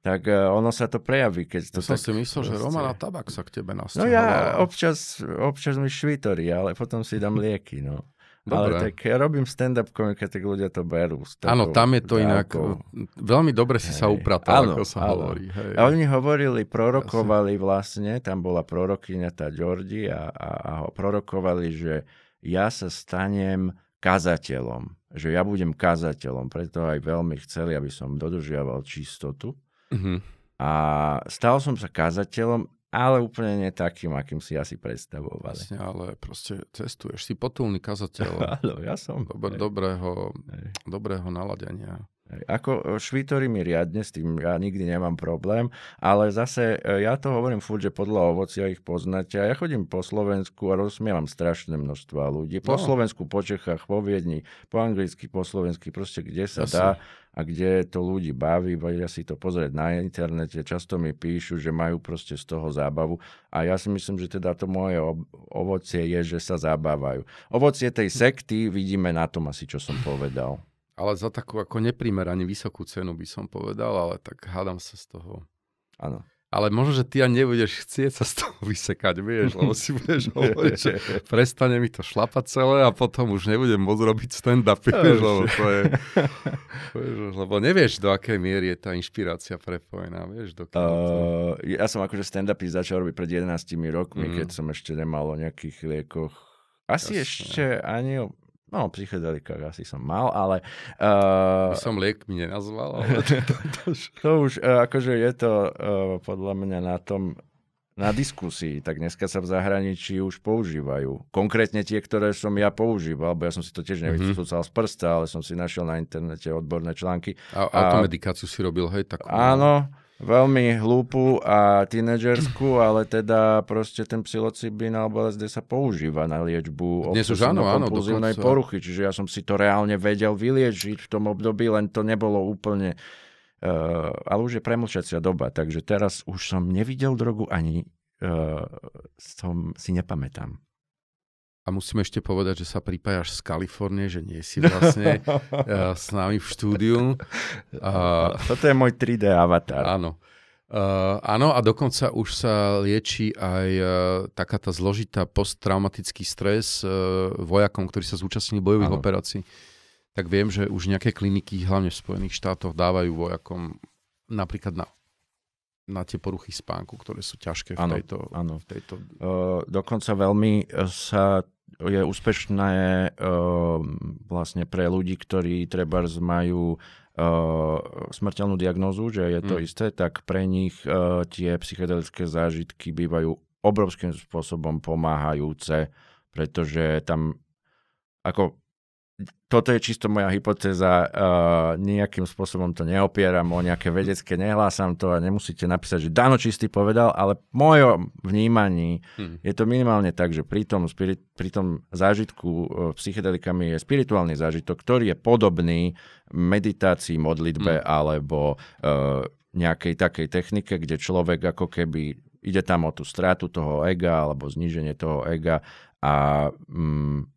tak eh, ono sa to prejaví. Keď to ja tak, som si myslel, proste... že Romana Tabak sa k tebe nastavila. No ja občas, občas mi švitori, ale potom si dám lieky. No. Dobre. Ale tak ja robím stand-up komika, tak ľudia to berú. Áno, tam je to inak. Veľmi dobre si hej. sa upratal, ako sa áno. hovorí. Hej. A oni hovorili, prorokovali vlastne, tam bola prorokyňa tá Georgi a, a, a ho prorokovali, že ja sa stanem kazateľom. Že ja budem kazateľom. Preto aj veľmi chceli, aby som dodržiaval čistotu. Mm-hmm. A stal som sa kazateľom ale úplne nie takým, akým si asi predstavovali. Jasne, ale proste cestuješ si potulný kazateľ. Áno, ja som. Dobre, dobrého, dobrého naladenia. Ako e, švítori mi riadne, s tým ja nikdy nemám problém, ale zase e, ja to hovorím furt, že podľa ovocia ich poznáte. Ja chodím po Slovensku a rozmievam strašné množstva ľudí. Po no. Slovensku, po Čechách, po Viedni, po anglicky, po slovensky, proste kde sa Asi. dá a kde to ľudí baví, vedia si to pozrieť na internete, často mi píšu, že majú proste z toho zábavu a ja si myslím, že teda to moje ovocie je, že sa zabávajú. Ovocie tej sekty vidíme na tom asi, čo som povedal. Ale za takú ako neprimeranie vysokú cenu by som povedal, ale tak hádam sa z toho. Áno. Ale možno, že ty ani nebudeš chcieť sa z toho vysekať, vieš, lebo si budeš hovoriť, že prestane mi to šlapať celé a potom už nebudem môcť robiť stand-up, vieš, lebo to je... Vieš, lebo nevieš, do akej miery je tá inšpirácia prepojená, vieš, do uh, Ja som akože stand up začal robiť pred 11 rokmi, mm. keď mhm. som ešte nemal o nejakých liekoch. Asi Jasne. ešte ani o No, psychedelika asi som mal, ale... Uh, som liek mi nenazval, ale... to, to, to, to už, uh, akože je to uh, podľa mňa na tom, na diskusii, tak dneska sa v zahraničí už používajú. Konkrétne tie, ktoré som ja používal, bo ja som si to tiež nevycúcal mm-hmm. z prsta, ale som si našiel na internete odborné články. A, a automedikáciu si robil, hej? Takú... Áno, veľmi hlúpu a tínedžerskú, ale teda proste ten psilocibín alebo LSD sa používa na liečbu obsesívnej poruchy, čiže ja som si to reálne vedel vyliečiť v tom období, len to nebolo úplne Uh, ale už je premlčacia doba, takže teraz už som nevidel drogu ani uh, som si nepamätám. A musím ešte povedať, že sa pripájaš z Kalifornie, že nie si vlastne e, s nami v štúdiu. Toto je môj 3D avatar. Áno. Uh, áno, a dokonca už sa lieči aj uh, taká tá zložitá posttraumatický stres uh, vojakom, ktorí sa zúčastnili bojových áno. operácií. Tak viem, že už nejaké kliniky, hlavne v Spojených štátoch, dávajú vojakom napríklad na na tie poruchy spánku, ktoré sú ťažké v ano, tejto... Ano. v tejto... Uh, dokonca veľmi e, sa je úspešné uh, vlastne pre ľudí, ktorí treba majú uh, smrteľnú diagnózu, že je to mm. isté, tak pre nich uh, tie psychedelické zážitky bývajú obrovským spôsobom pomáhajúce, pretože tam ako toto je čisto moja hypotéza, uh, nejakým spôsobom to neopieram o nejaké vedecké, nehlásam to a nemusíte napísať, že Dano Čistý povedal, ale v mojom vnímaní hmm. je to minimálne tak, že pri tom, spirit, pri tom zážitku uh, psychedelikami je spirituálny zážitok, ktorý je podobný meditácii, modlitbe hmm. alebo uh, nejakej takej technike, kde človek ako keby ide tam o tú stratu toho ega alebo zníženie toho ega a... Um,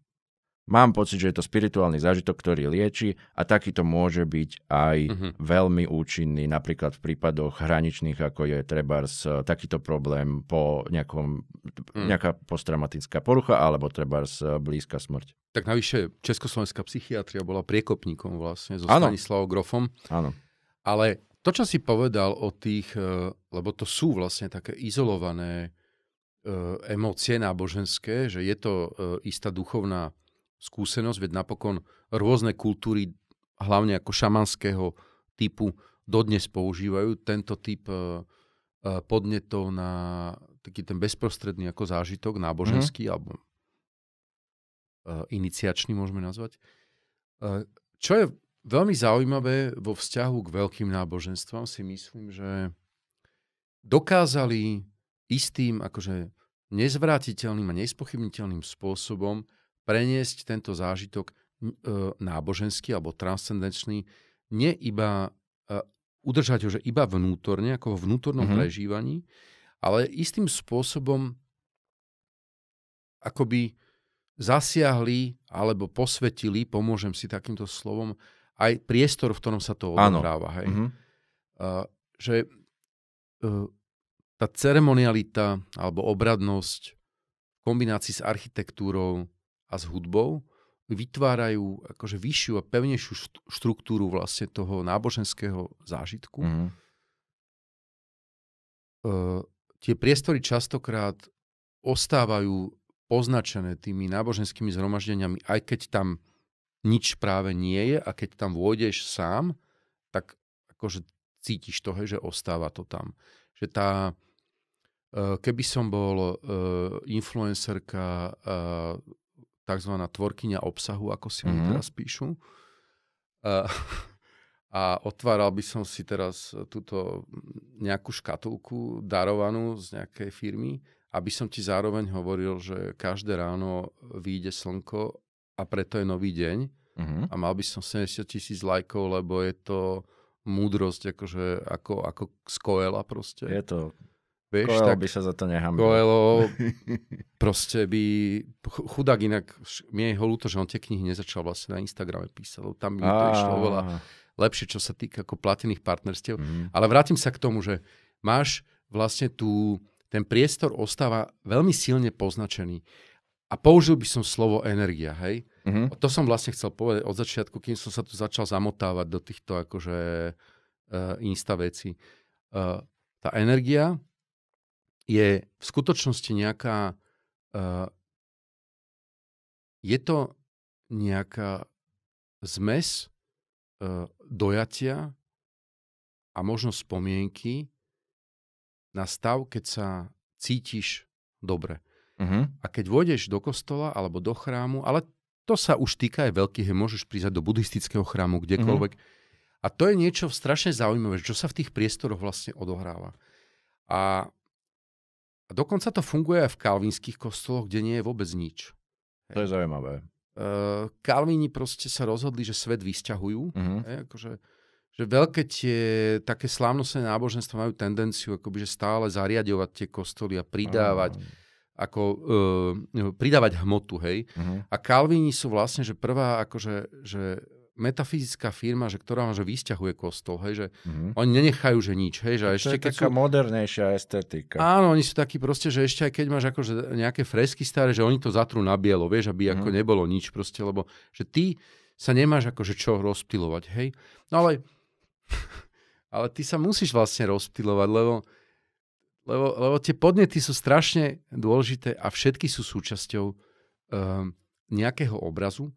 Mám pocit, že je to spirituálny zážitok, ktorý lieči a takýto môže byť aj uh-huh. veľmi účinný, napríklad v prípadoch hraničných, ako je trebárs eh, takýto problém po nejakom, mm. nejaká posttraumatická porucha alebo trebárs eh, blízka smrť. Tak navyše československá psychiatria bola priekopníkom vlastne so ano. Stanislavom Grofom. Áno. Ale to, čo si povedal o tých, eh, lebo to sú vlastne také izolované emócie náboženské, že je to istá duchovná skúsenosť, veď napokon rôzne kultúry, hlavne ako šamanského typu, dodnes používajú tento typ e, e, podnetov na taký ten bezprostredný ako zážitok náboženský mm. alebo e, iniciačný môžeme nazvať. Čo je veľmi zaujímavé vo vzťahu k veľkým náboženstvám, si myslím, že dokázali istým akože nezvrátiteľným a nespochybniteľným spôsobom preniesť tento zážitok e, náboženský alebo transcendenčný, nie iba e, udržať ho, že iba vnútorne, ako vo vnútornom mm-hmm. prežívaní, ale istým spôsobom akoby zasiahli alebo posvetili, pomôžem si takýmto slovom, aj priestor, v ktorom sa to odohráva. Hej. Mm-hmm. Uh, že uh, tá ceremonialita alebo obradnosť v kombinácii s architektúrou, a s hudbou vytvárajú akože vyššiu a pevnejšiu štruktúru vlastne toho náboženského zážitku. Mm-hmm. E, tie priestory častokrát ostávajú poznačené tými náboženskými zhromaždeniami, aj keď tam nič práve nie je a keď tam vôjdeš sám, tak akože cítiš to, že ostáva to tam. Že tá, e, keby som bol e, influencerka e, tzv. tvorkyňa obsahu, ako si mm-hmm. teraz píšu. A, a otváral by som si teraz túto nejakú škatulku darovanú z nejakej firmy, aby som ti zároveň hovoril, že každé ráno vyjde slnko a preto je nový deň mm-hmm. a mal by som 70 tisíc lajkov, lebo je to múdrosť akože, ako, ako z Koela proste. Je to Vieš, Koelo tak, by sa za to nehambil. Koelo proste by... Chudák inak, mi je ho ľúto, že on tie knihy nezačal vlastne na Instagrame písať, tam mi to išlo oveľa lepšie, čo sa týka ako platených partnerstiev. Mm. Ale vrátim sa k tomu, že máš vlastne tu Ten priestor ostáva veľmi silne poznačený. A použil by som slovo energia, hej? Mm-hmm. To som vlastne chcel povedať od začiatku, kým som sa tu začal zamotávať do týchto akože uh, insta veci Uh, tá energia, je v skutočnosti nejaká... Uh, je to nejaká zmes uh, dojatia a možno spomienky na stav, keď sa cítiš dobre. Uh-huh. A keď vôjdeš do kostola alebo do chrámu, ale to sa už týka aj veľkých, môžeš prísť do buddhistického chrámu, mhm. kdekoľvek. Uh-huh. A to je niečo strašne zaujímavé, čo sa v tých priestoroch vlastne odohráva. A a dokonca to funguje aj v kalvínskych kostoloch, kde nie je vôbec nič. To je zaujímavé. Kalvíni proste sa rozhodli, že svet vysťahujú. Uh-huh. Hej, akože, že veľké tie také slávnostné náboženstva majú tendenciu akoby, že stále zariadovať tie kostoly a pridávať uh-huh. ako, uh, pridávať hmotu, hej. Uh-huh. A Kalvíni sú vlastne, že prvá akože, že metafyzická firma, že ktorá že vysťahuje kostol, hej, že mm-hmm. oni nenechajú, že nič, hej, že to ešte je keď taká sú... modernejšia estetika. Áno, oni sú takí proste, že ešte aj keď máš akože nejaké fresky staré, že oni to zatrú na bielo, vieš, aby mm-hmm. ako mhm. nebolo nič proste, lebo že ty sa nemáš akože čo rozptilovať, hej. No ale, ale ty sa musíš vlastne rozptilovať, lebo lebo, lebo tie podnety sú strašne dôležité a všetky sú súčasťou um, nejakého obrazu,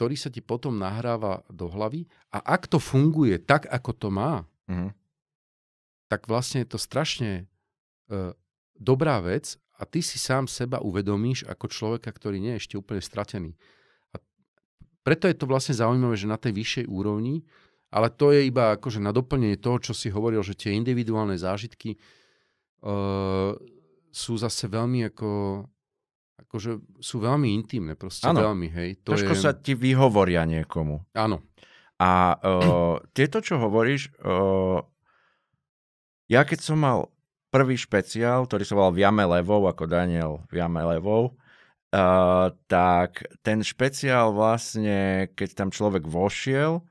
ktorý sa ti potom nahráva do hlavy a ak to funguje tak, ako to má, mm-hmm. tak vlastne je to strašne uh, dobrá vec a ty si sám seba uvedomíš ako človeka, ktorý nie je ešte úplne stratený. A preto je to vlastne zaujímavé, že na tej vyššej úrovni, ale to je iba akože na doplnenie toho, čo si hovoril, že tie individuálne zážitky uh, sú zase veľmi ako akože sú veľmi intimné, proste ano. veľmi, hej. To Trošku je... sa ti vyhovoria niekomu. Áno. A uh, tieto, čo hovoríš, uh, ja keď som mal prvý špeciál, ktorý sa v Viame Levou, ako Daniel Viame Levou, Uh, tak ten špeciál vlastne, keď tam človek vošiel,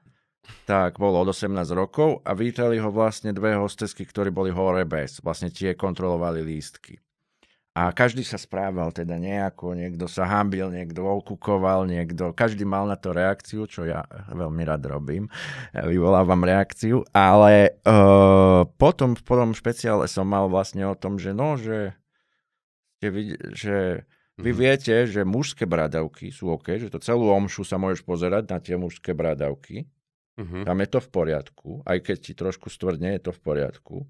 tak bol od 18 rokov a vítali ho vlastne dve hostesky, ktorí boli hore bez. Vlastne tie kontrolovali lístky a každý sa správal teda nejako, niekto sa hambil, niekto okukoval, niekto, každý mal na to reakciu, čo ja veľmi rád robím, ja vyvolávam reakciu, ale uh, potom v prvom špeciále som mal vlastne o tom, že no, že, že, že vy mhm. viete, že mužské bradavky sú OK, že to celú omšu sa môžeš pozerať na tie mužské bradavky, Uh-huh. Tam je to v poriadku, aj keď ti trošku stvrdne, je to v poriadku.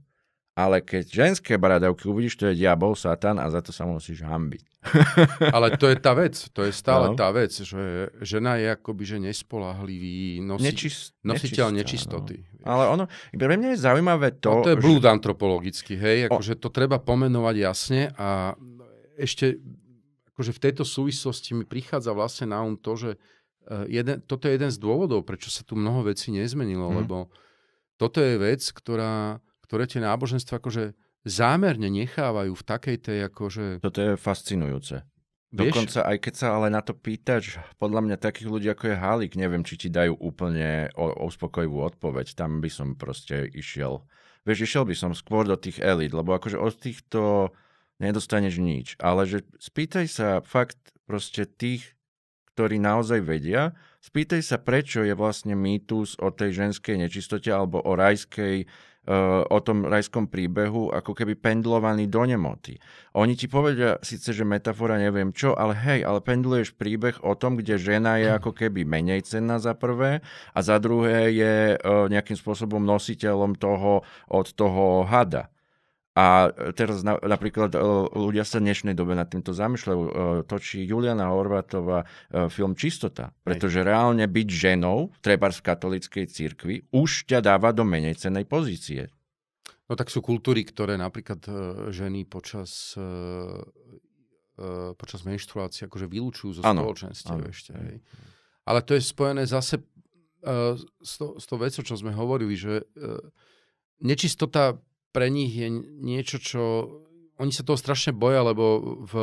Ale keď ženské bradavky uvidíš, to je diabol, satan a za to sa musíš hambiť. Ale to je tá vec, to je stále no. tá vec, že žena je akoby že nespolahlivý nosi, Nečist, nositeľ nečistoty. No. Ale ono, pre mňa je zaujímavé to... No to je blúd že... antropologicky, hej, akože to treba pomenovať jasne a ešte akože v tejto súvislosti mi prichádza vlastne na um to, že e, jeden, toto je jeden z dôvodov, prečo sa tu mnoho vecí nezmenilo, hmm. lebo toto je vec, ktorá ktoré tie náboženstva akože zámerne nechávajú v takej tej akože... Toto je fascinujúce. Vieš? Dokonca aj keď sa ale na to pýtaš, podľa mňa takých ľudí ako je Halik, neviem, či ti dajú úplne o, o uspokojivú odpoveď. Tam by som proste išiel. Vieš, išiel by som skôr do tých elit, lebo akože od týchto nedostaneš nič. Ale že spýtaj sa fakt proste tých, ktorí naozaj vedia, spýtaj sa, prečo je vlastne mýtus o tej ženskej nečistote alebo o rajskej o tom rajskom príbehu ako keby pendlovaný do nemoty. Oni ti povedia síce, že metafora neviem čo, ale hej, ale pendluješ príbeh o tom, kde žena je mm. ako keby menej cenná za prvé a za druhé je nejakým spôsobom nositeľom toho od toho hada. A teraz na, napríklad ľudia sa dnešnej dobe nad týmto zamýšľajú. Točí Juliana Horvatová e, film Čistota, pretože reálne byť ženou, treba z katolíckej cirkvi, už ťa dáva do menej cenej pozície. No tak sú kultúry, ktoré napríklad e, ženy počas e, počas menštruácie akože vylúčujú zo spoločenstiev ešte. Hej. Ale to je spojené zase uh, s, to, vecou, čo sme hovorili, že uh, nečistota pre nich je niečo, čo... Oni sa toho strašne boja, lebo v,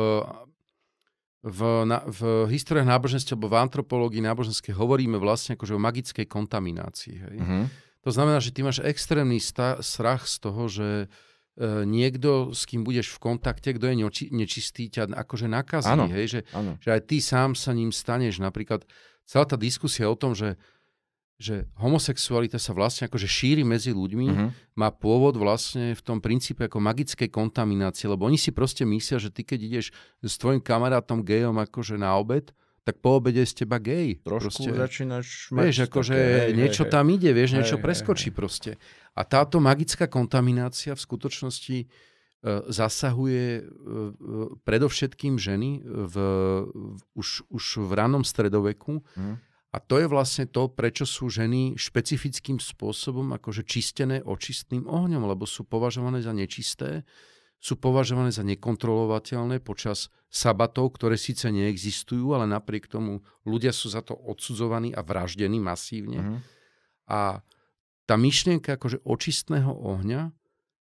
v, na, v histórii náboženstva alebo v antropológii náboženskej hovoríme vlastne akože o magickej kontaminácii. Hej? Mm-hmm. To znamená, že ty máš extrémny sta- strach z toho, že e, niekto, s kým budeš v kontakte, kto je neči- nečistý, ťa akože nakazí. Áno, hej? Že, že aj ty sám sa ním staneš. Napríklad celá tá diskusia o tom, že že homosexualita sa vlastne akože šíri medzi ľuďmi, uh-huh. má pôvod vlastne v tom princípe ako magickej kontaminácie, lebo oni si proste myslia, že ty keď ideš s tvojim kamarátom gejom akože na obed, tak po obede je z teba gej. Trošku proste, začínaš Vieš, akože hej, niečo hej, tam ide, vieš, hej, niečo preskočí hej, proste. A táto magická kontaminácia v skutočnosti e, zasahuje e, e, predovšetkým ženy v, v, už, už v ranom stredoveku, uh-huh a to je vlastne to, prečo sú ženy špecifickým spôsobom akože čistené očistným ohňom, lebo sú považované za nečisté, sú považované za nekontrolovateľné počas sabatov, ktoré síce neexistujú, ale napriek tomu ľudia sú za to odsudzovaní a vraždení masívne. Mm. A tá myšlienka akože očistného ohňa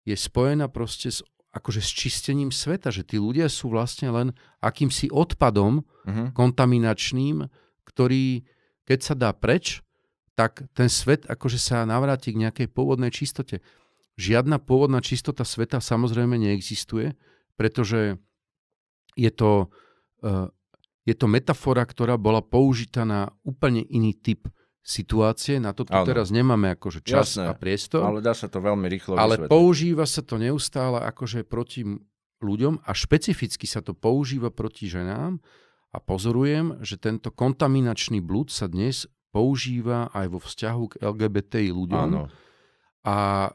je spojená proste s akože s čistením sveta, že tí ľudia sú vlastne len akýmsi odpadom mm-hmm. kontaminačným, ktorý keď sa dá preč, tak ten svet akože sa navráti k nejakej pôvodnej čistote. Žiadna pôvodná čistota sveta samozrejme neexistuje, pretože je to, e, je to metafora, ktorá bola použitá na úplne iný typ situácie, na to tu teraz nemáme akože čas Jasné, a priestor. Ale dá sa to veľmi rýchlo Ale vysvetliť. používa sa to neustále akože proti ľuďom a špecificky sa to používa proti ženám, a pozorujem, že tento kontaminačný blúd sa dnes používa aj vo vzťahu k LGBTI ľuďom. Áno. A e,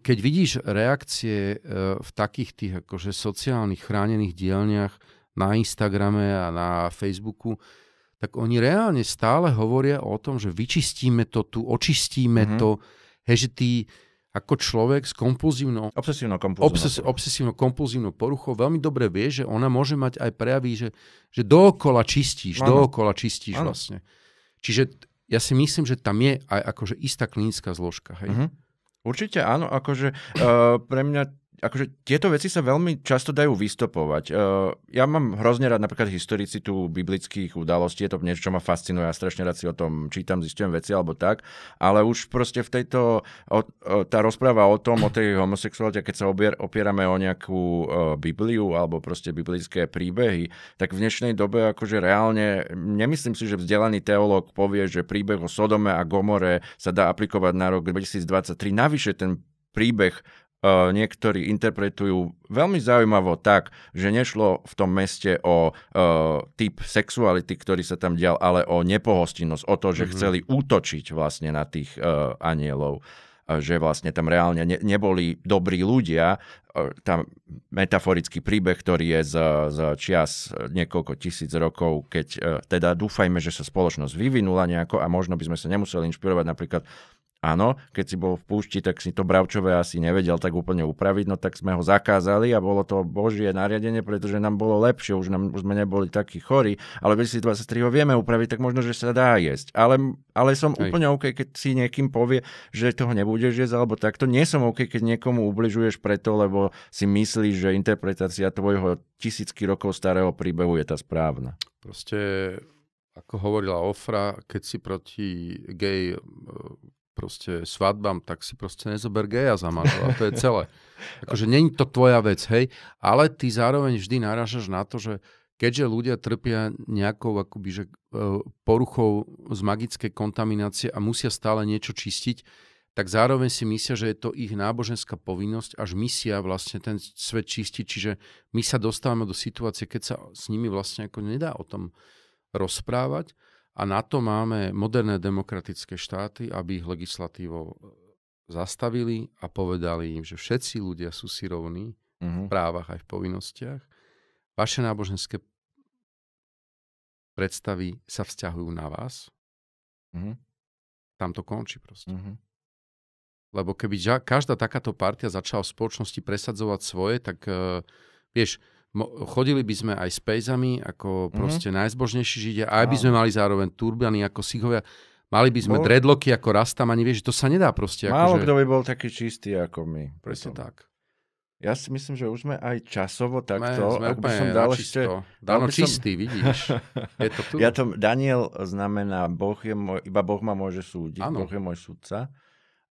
keď vidíš reakcie e, v takých tých akože sociálnych chránených dielniach na Instagrame a na Facebooku, tak oni reálne stále hovoria o tom, že vyčistíme to tu, očistíme mm-hmm. to, hej, že tí, ako človek s kompulzívnou... Obsesívno-kompulzívnou obses, obsesívno-kompulzívnou poruchou veľmi dobre vie, že ona môže mať aj prejavy, že, že dookola čistíš, ano. dookola čistíš ano. vlastne. Čiže ja si myslím, že tam je aj akože istá klinická zložka. Hej? Uh-huh. Určite áno, akože uh, pre mňa akože tieto veci sa veľmi často dajú vystopovať. E, ja mám hrozne rád napríklad historicitu biblických udalostí, je to niečo, čo ma fascinuje, ja strašne rád si o tom čítam, zistujem veci alebo tak, ale už proste v tejto, o, tá rozpráva o tom, o tej homosexualite, keď sa obier, opierame o nejakú e, Bibliu alebo proste biblické príbehy, tak v dnešnej dobe akože reálne, nemyslím si, že vzdelaný teológ povie, že príbeh o Sodome a Gomore sa dá aplikovať na rok 2023. Navyše ten príbeh E, niektorí interpretujú veľmi zaujímavo tak, že nešlo v tom meste o e, typ sexuality, ktorý sa tam dial, ale o nepohostinnosť, o to, že mm-hmm. chceli útočiť vlastne na tých e, anielov že vlastne tam reálne ne, neboli dobrí ľudia. Tam metaforický príbeh, ktorý je z, z čias niekoľko tisíc rokov, keď teda dúfajme, že sa spoločnosť vyvinula nejako a možno by sme sa nemuseli inšpirovať napríklad Áno, keď si bol v púšti, tak si to Bravčové asi nevedel tak úplne upraviť, no tak sme ho zakázali a bolo to božie nariadenie, pretože nám bolo lepšie, už, nám, už sme neboli takí chorí, ale si 23 ho vieme upraviť, tak možno, že sa dá jesť. Ale, ale som Aj. úplne OK, keď si niekým povie, že toho nebudeš jesť, alebo takto. Nie som OK, keď niekomu ubližuješ preto, lebo si myslíš, že interpretácia tvojho tisícky rokov starého príbehu je tá správna. Proste ako hovorila Ofra, keď si proti gej proste svadbám, tak si proste nezober geja za manžela. To je celé. Akože není to tvoja vec, hej, ale ty zároveň vždy narážaš na to, že keďže ľudia trpia nejakou akoby, že, e, poruchou z magickej kontaminácie a musia stále niečo čistiť, tak zároveň si myslia, že je to ich náboženská povinnosť až misia vlastne ten svet čistiť. Čiže my sa dostávame do situácie, keď sa s nimi vlastne ako nedá o tom rozprávať a na to máme moderné demokratické štáty, aby ich legislatívou e, zastavili a povedali im, že všetci ľudia sú si rovní uh-huh. v mhm. právach aj v povinnostiach. Vaše náboženské predstavy sa vzťahujú na vás. Uh-huh. Tam to končí proste. Uh-huh. Lebo keby každá takáto partia začala v spoločnosti presadzovať svoje, tak uh, vieš, chodili by sme aj s pejzami, ako mhm. proste mm-hmm. najzbožnejší židia, aj by sme mali zároveň turbany ako sihovia. Mali by sme bol... dreadlocky ako ani, vieš, to sa nedá proste. Málo že... Akože- kto by bol taký čistý ako my. Presne tak. Ja si myslím, že už sme aj časovo takto. Sme, sme som dal ešte... Dano som... čistý, vidíš. Je to tu. Ja to, Daniel znamená, boh je môj, iba Boh ma môže súdiť, ano. Boh je môj súdca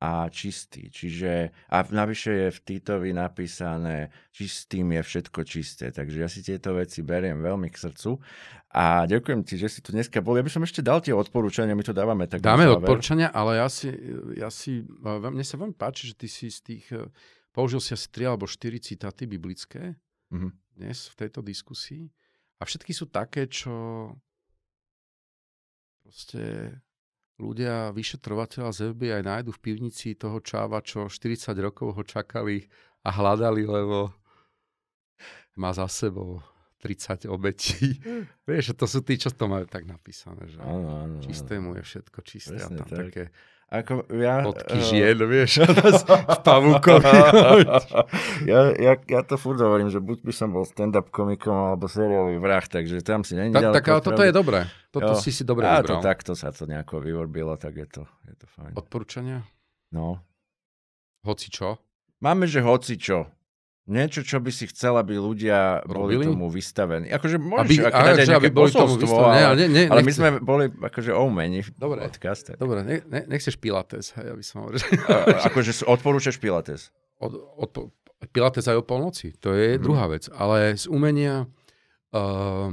a čistý. Čiže, a navyše je v Titovi napísané, čistým je všetko čisté. Takže ja si tieto veci beriem veľmi k srdcu. A ďakujem ti, že si tu dneska bol. Ja by som ešte dal tie odporúčania, my to dávame tak. Dáme odporúčania, ale ja si, ja si, e, mne sa veľmi páči, že ty si z tých, e, použil si asi 3 alebo štyri citáty biblické mm-hmm. dnes v tejto diskusii. A všetky sú také, čo proste ľudia vyšetrovateľa z FBI nájdu v pivnici toho čáva, čo 40 rokov ho čakali a hľadali, lebo má za sebou 30 obetí. Hm. Vieš, to sú tí, čo to majú tak napísané, že áno, áno, čisté mu je všetko čisté Presne a tam tak. také ako ja, Od kyžiel, eh, uh, vieš, v pavúkovi. ja, ja, ja to furt hovorím, že buď by som bol stand-up komikom alebo seriálový vrah, takže tam si není Ta, Tak ale toto je dobré. Toto jo. si si dobre vybral. To, takto sa to nejako vyvorbilo, tak je to, je to fajn. Odporúčania? No. Hoci čo? Máme, že hoci čo niečo, čo by si chcel, aby ľudia Robili? boli tomu vystavení. Akože môžeš aby, ako dať aj aby boli tomu vystavení, ale, ne, ne, ale my sme boli akože omeni v Dobre, podcaste. Dobre, ne, ne, nechceš Pilates, hej, aby som hovoril. akože odporúčaš Pilates? Od, od, Pilates aj o polnoci, to je hmm. druhá vec. Ale z umenia uh,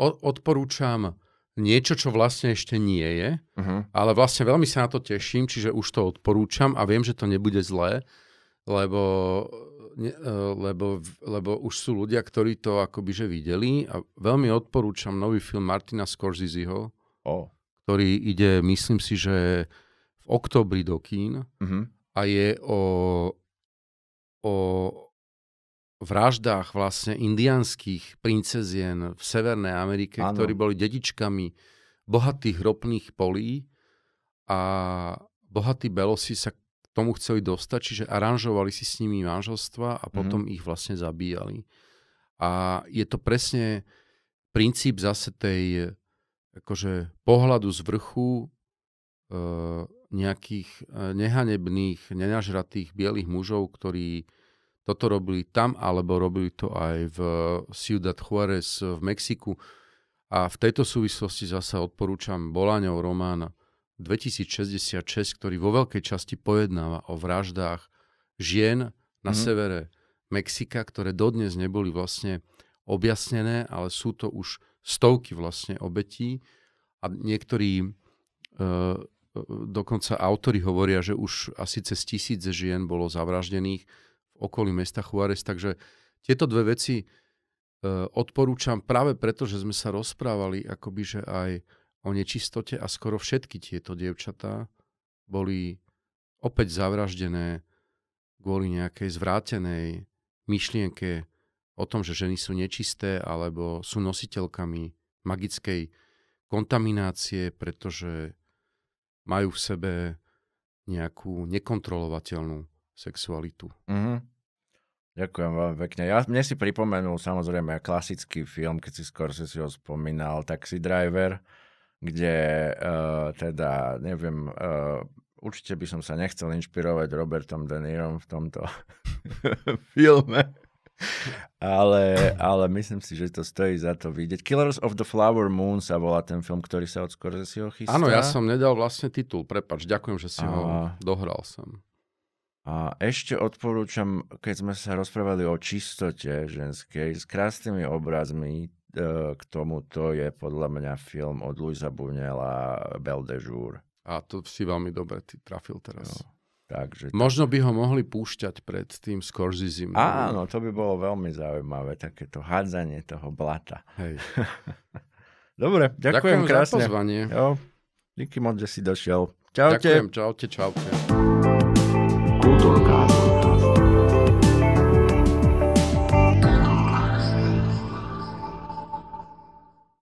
odporúčam niečo, čo vlastne ešte nie je, uh-huh. ale vlastne veľmi sa na to teším, čiže už to odporúčam a viem, že to nebude zlé, lebo E, lebo, lebo už sú ľudia, ktorí to akoby že videli a veľmi odporúčam nový film Martina Scorseseho, oh. ktorý ide, myslím si, že v oktobri do kín mm-hmm. a je o, o vraždách vlastne indianských princezien v Severnej Amerike, ano. ktorí boli dedičkami bohatých ropných polí a bohatí belosi sa tomu chceli dostať, čiže aranžovali si s nimi manželstva a mhm. potom mm-hmm. ich vlastne zabíjali. A je to presne princíp zase tej akože pohľadu z vrchu e, nejakých e, nehanebných, nenažratých bielých mužov, ktorí toto robili tam, alebo robili to aj v Ciudad Juárez v Mexiku. A v tejto súvislosti zase odporúčam Bolaňov román 2066, ktorý vo veľkej časti pojednáva o vraždách žien na mm-hmm. severe Mexika, ktoré dodnes neboli vlastne objasnené, ale sú to už stovky vlastne obetí a niektorí e, e dokonca autory hovoria, že už asi cez tisíce žien bolo zavraždených v okolí mesta Juárez, takže tieto dve veci e, odporúčam práve preto, že sme sa rozprávali akoby, že aj o nečistote a skoro všetky tieto dievčatá boli opäť zavraždené kvôli nejakej zvrátenej myšlienke o tom, že ženy sú nečisté alebo sú nositeľkami magickej kontaminácie, pretože majú v sebe nejakú nekontrolovateľnú sexualitu. Mm-hmm. Ďakujem veľmi pekne. Ja, mne si pripomenul samozrejme klasický film, keď si skôr si ho spomínal, Taxi Driver, kde uh, teda, neviem, uh, určite by som sa nechcel inšpirovať Robertom De Nirom v tomto filme. Ale, ale myslím si, že to stojí za to vidieť. Killers of the Flower Moon sa volá ten film, ktorý sa od Scorseseho chystá. Áno, ja som nedal vlastne titul, prepač, ďakujem, že si a... ho dohral som. A ešte odporúčam, keď sme sa rozprávali o čistote ženskej, s krásnymi obrazmi, E, k tomuto je podľa mňa film od Luisa Bunela Bel de Jour. A to si veľmi dobre ty trafil teraz. No. Takže, Možno by ho mohli púšťať pred tým Scorsizim. Áno, to by bolo veľmi zaujímavé, takéto hádzanie toho blata. Hej. Dobre, ďakujem, ďakujem krásne. za pozvanie. Jo, díky moc, že si došiel. Čaute. Ďakujem, čaute, čaute. Kultúrka.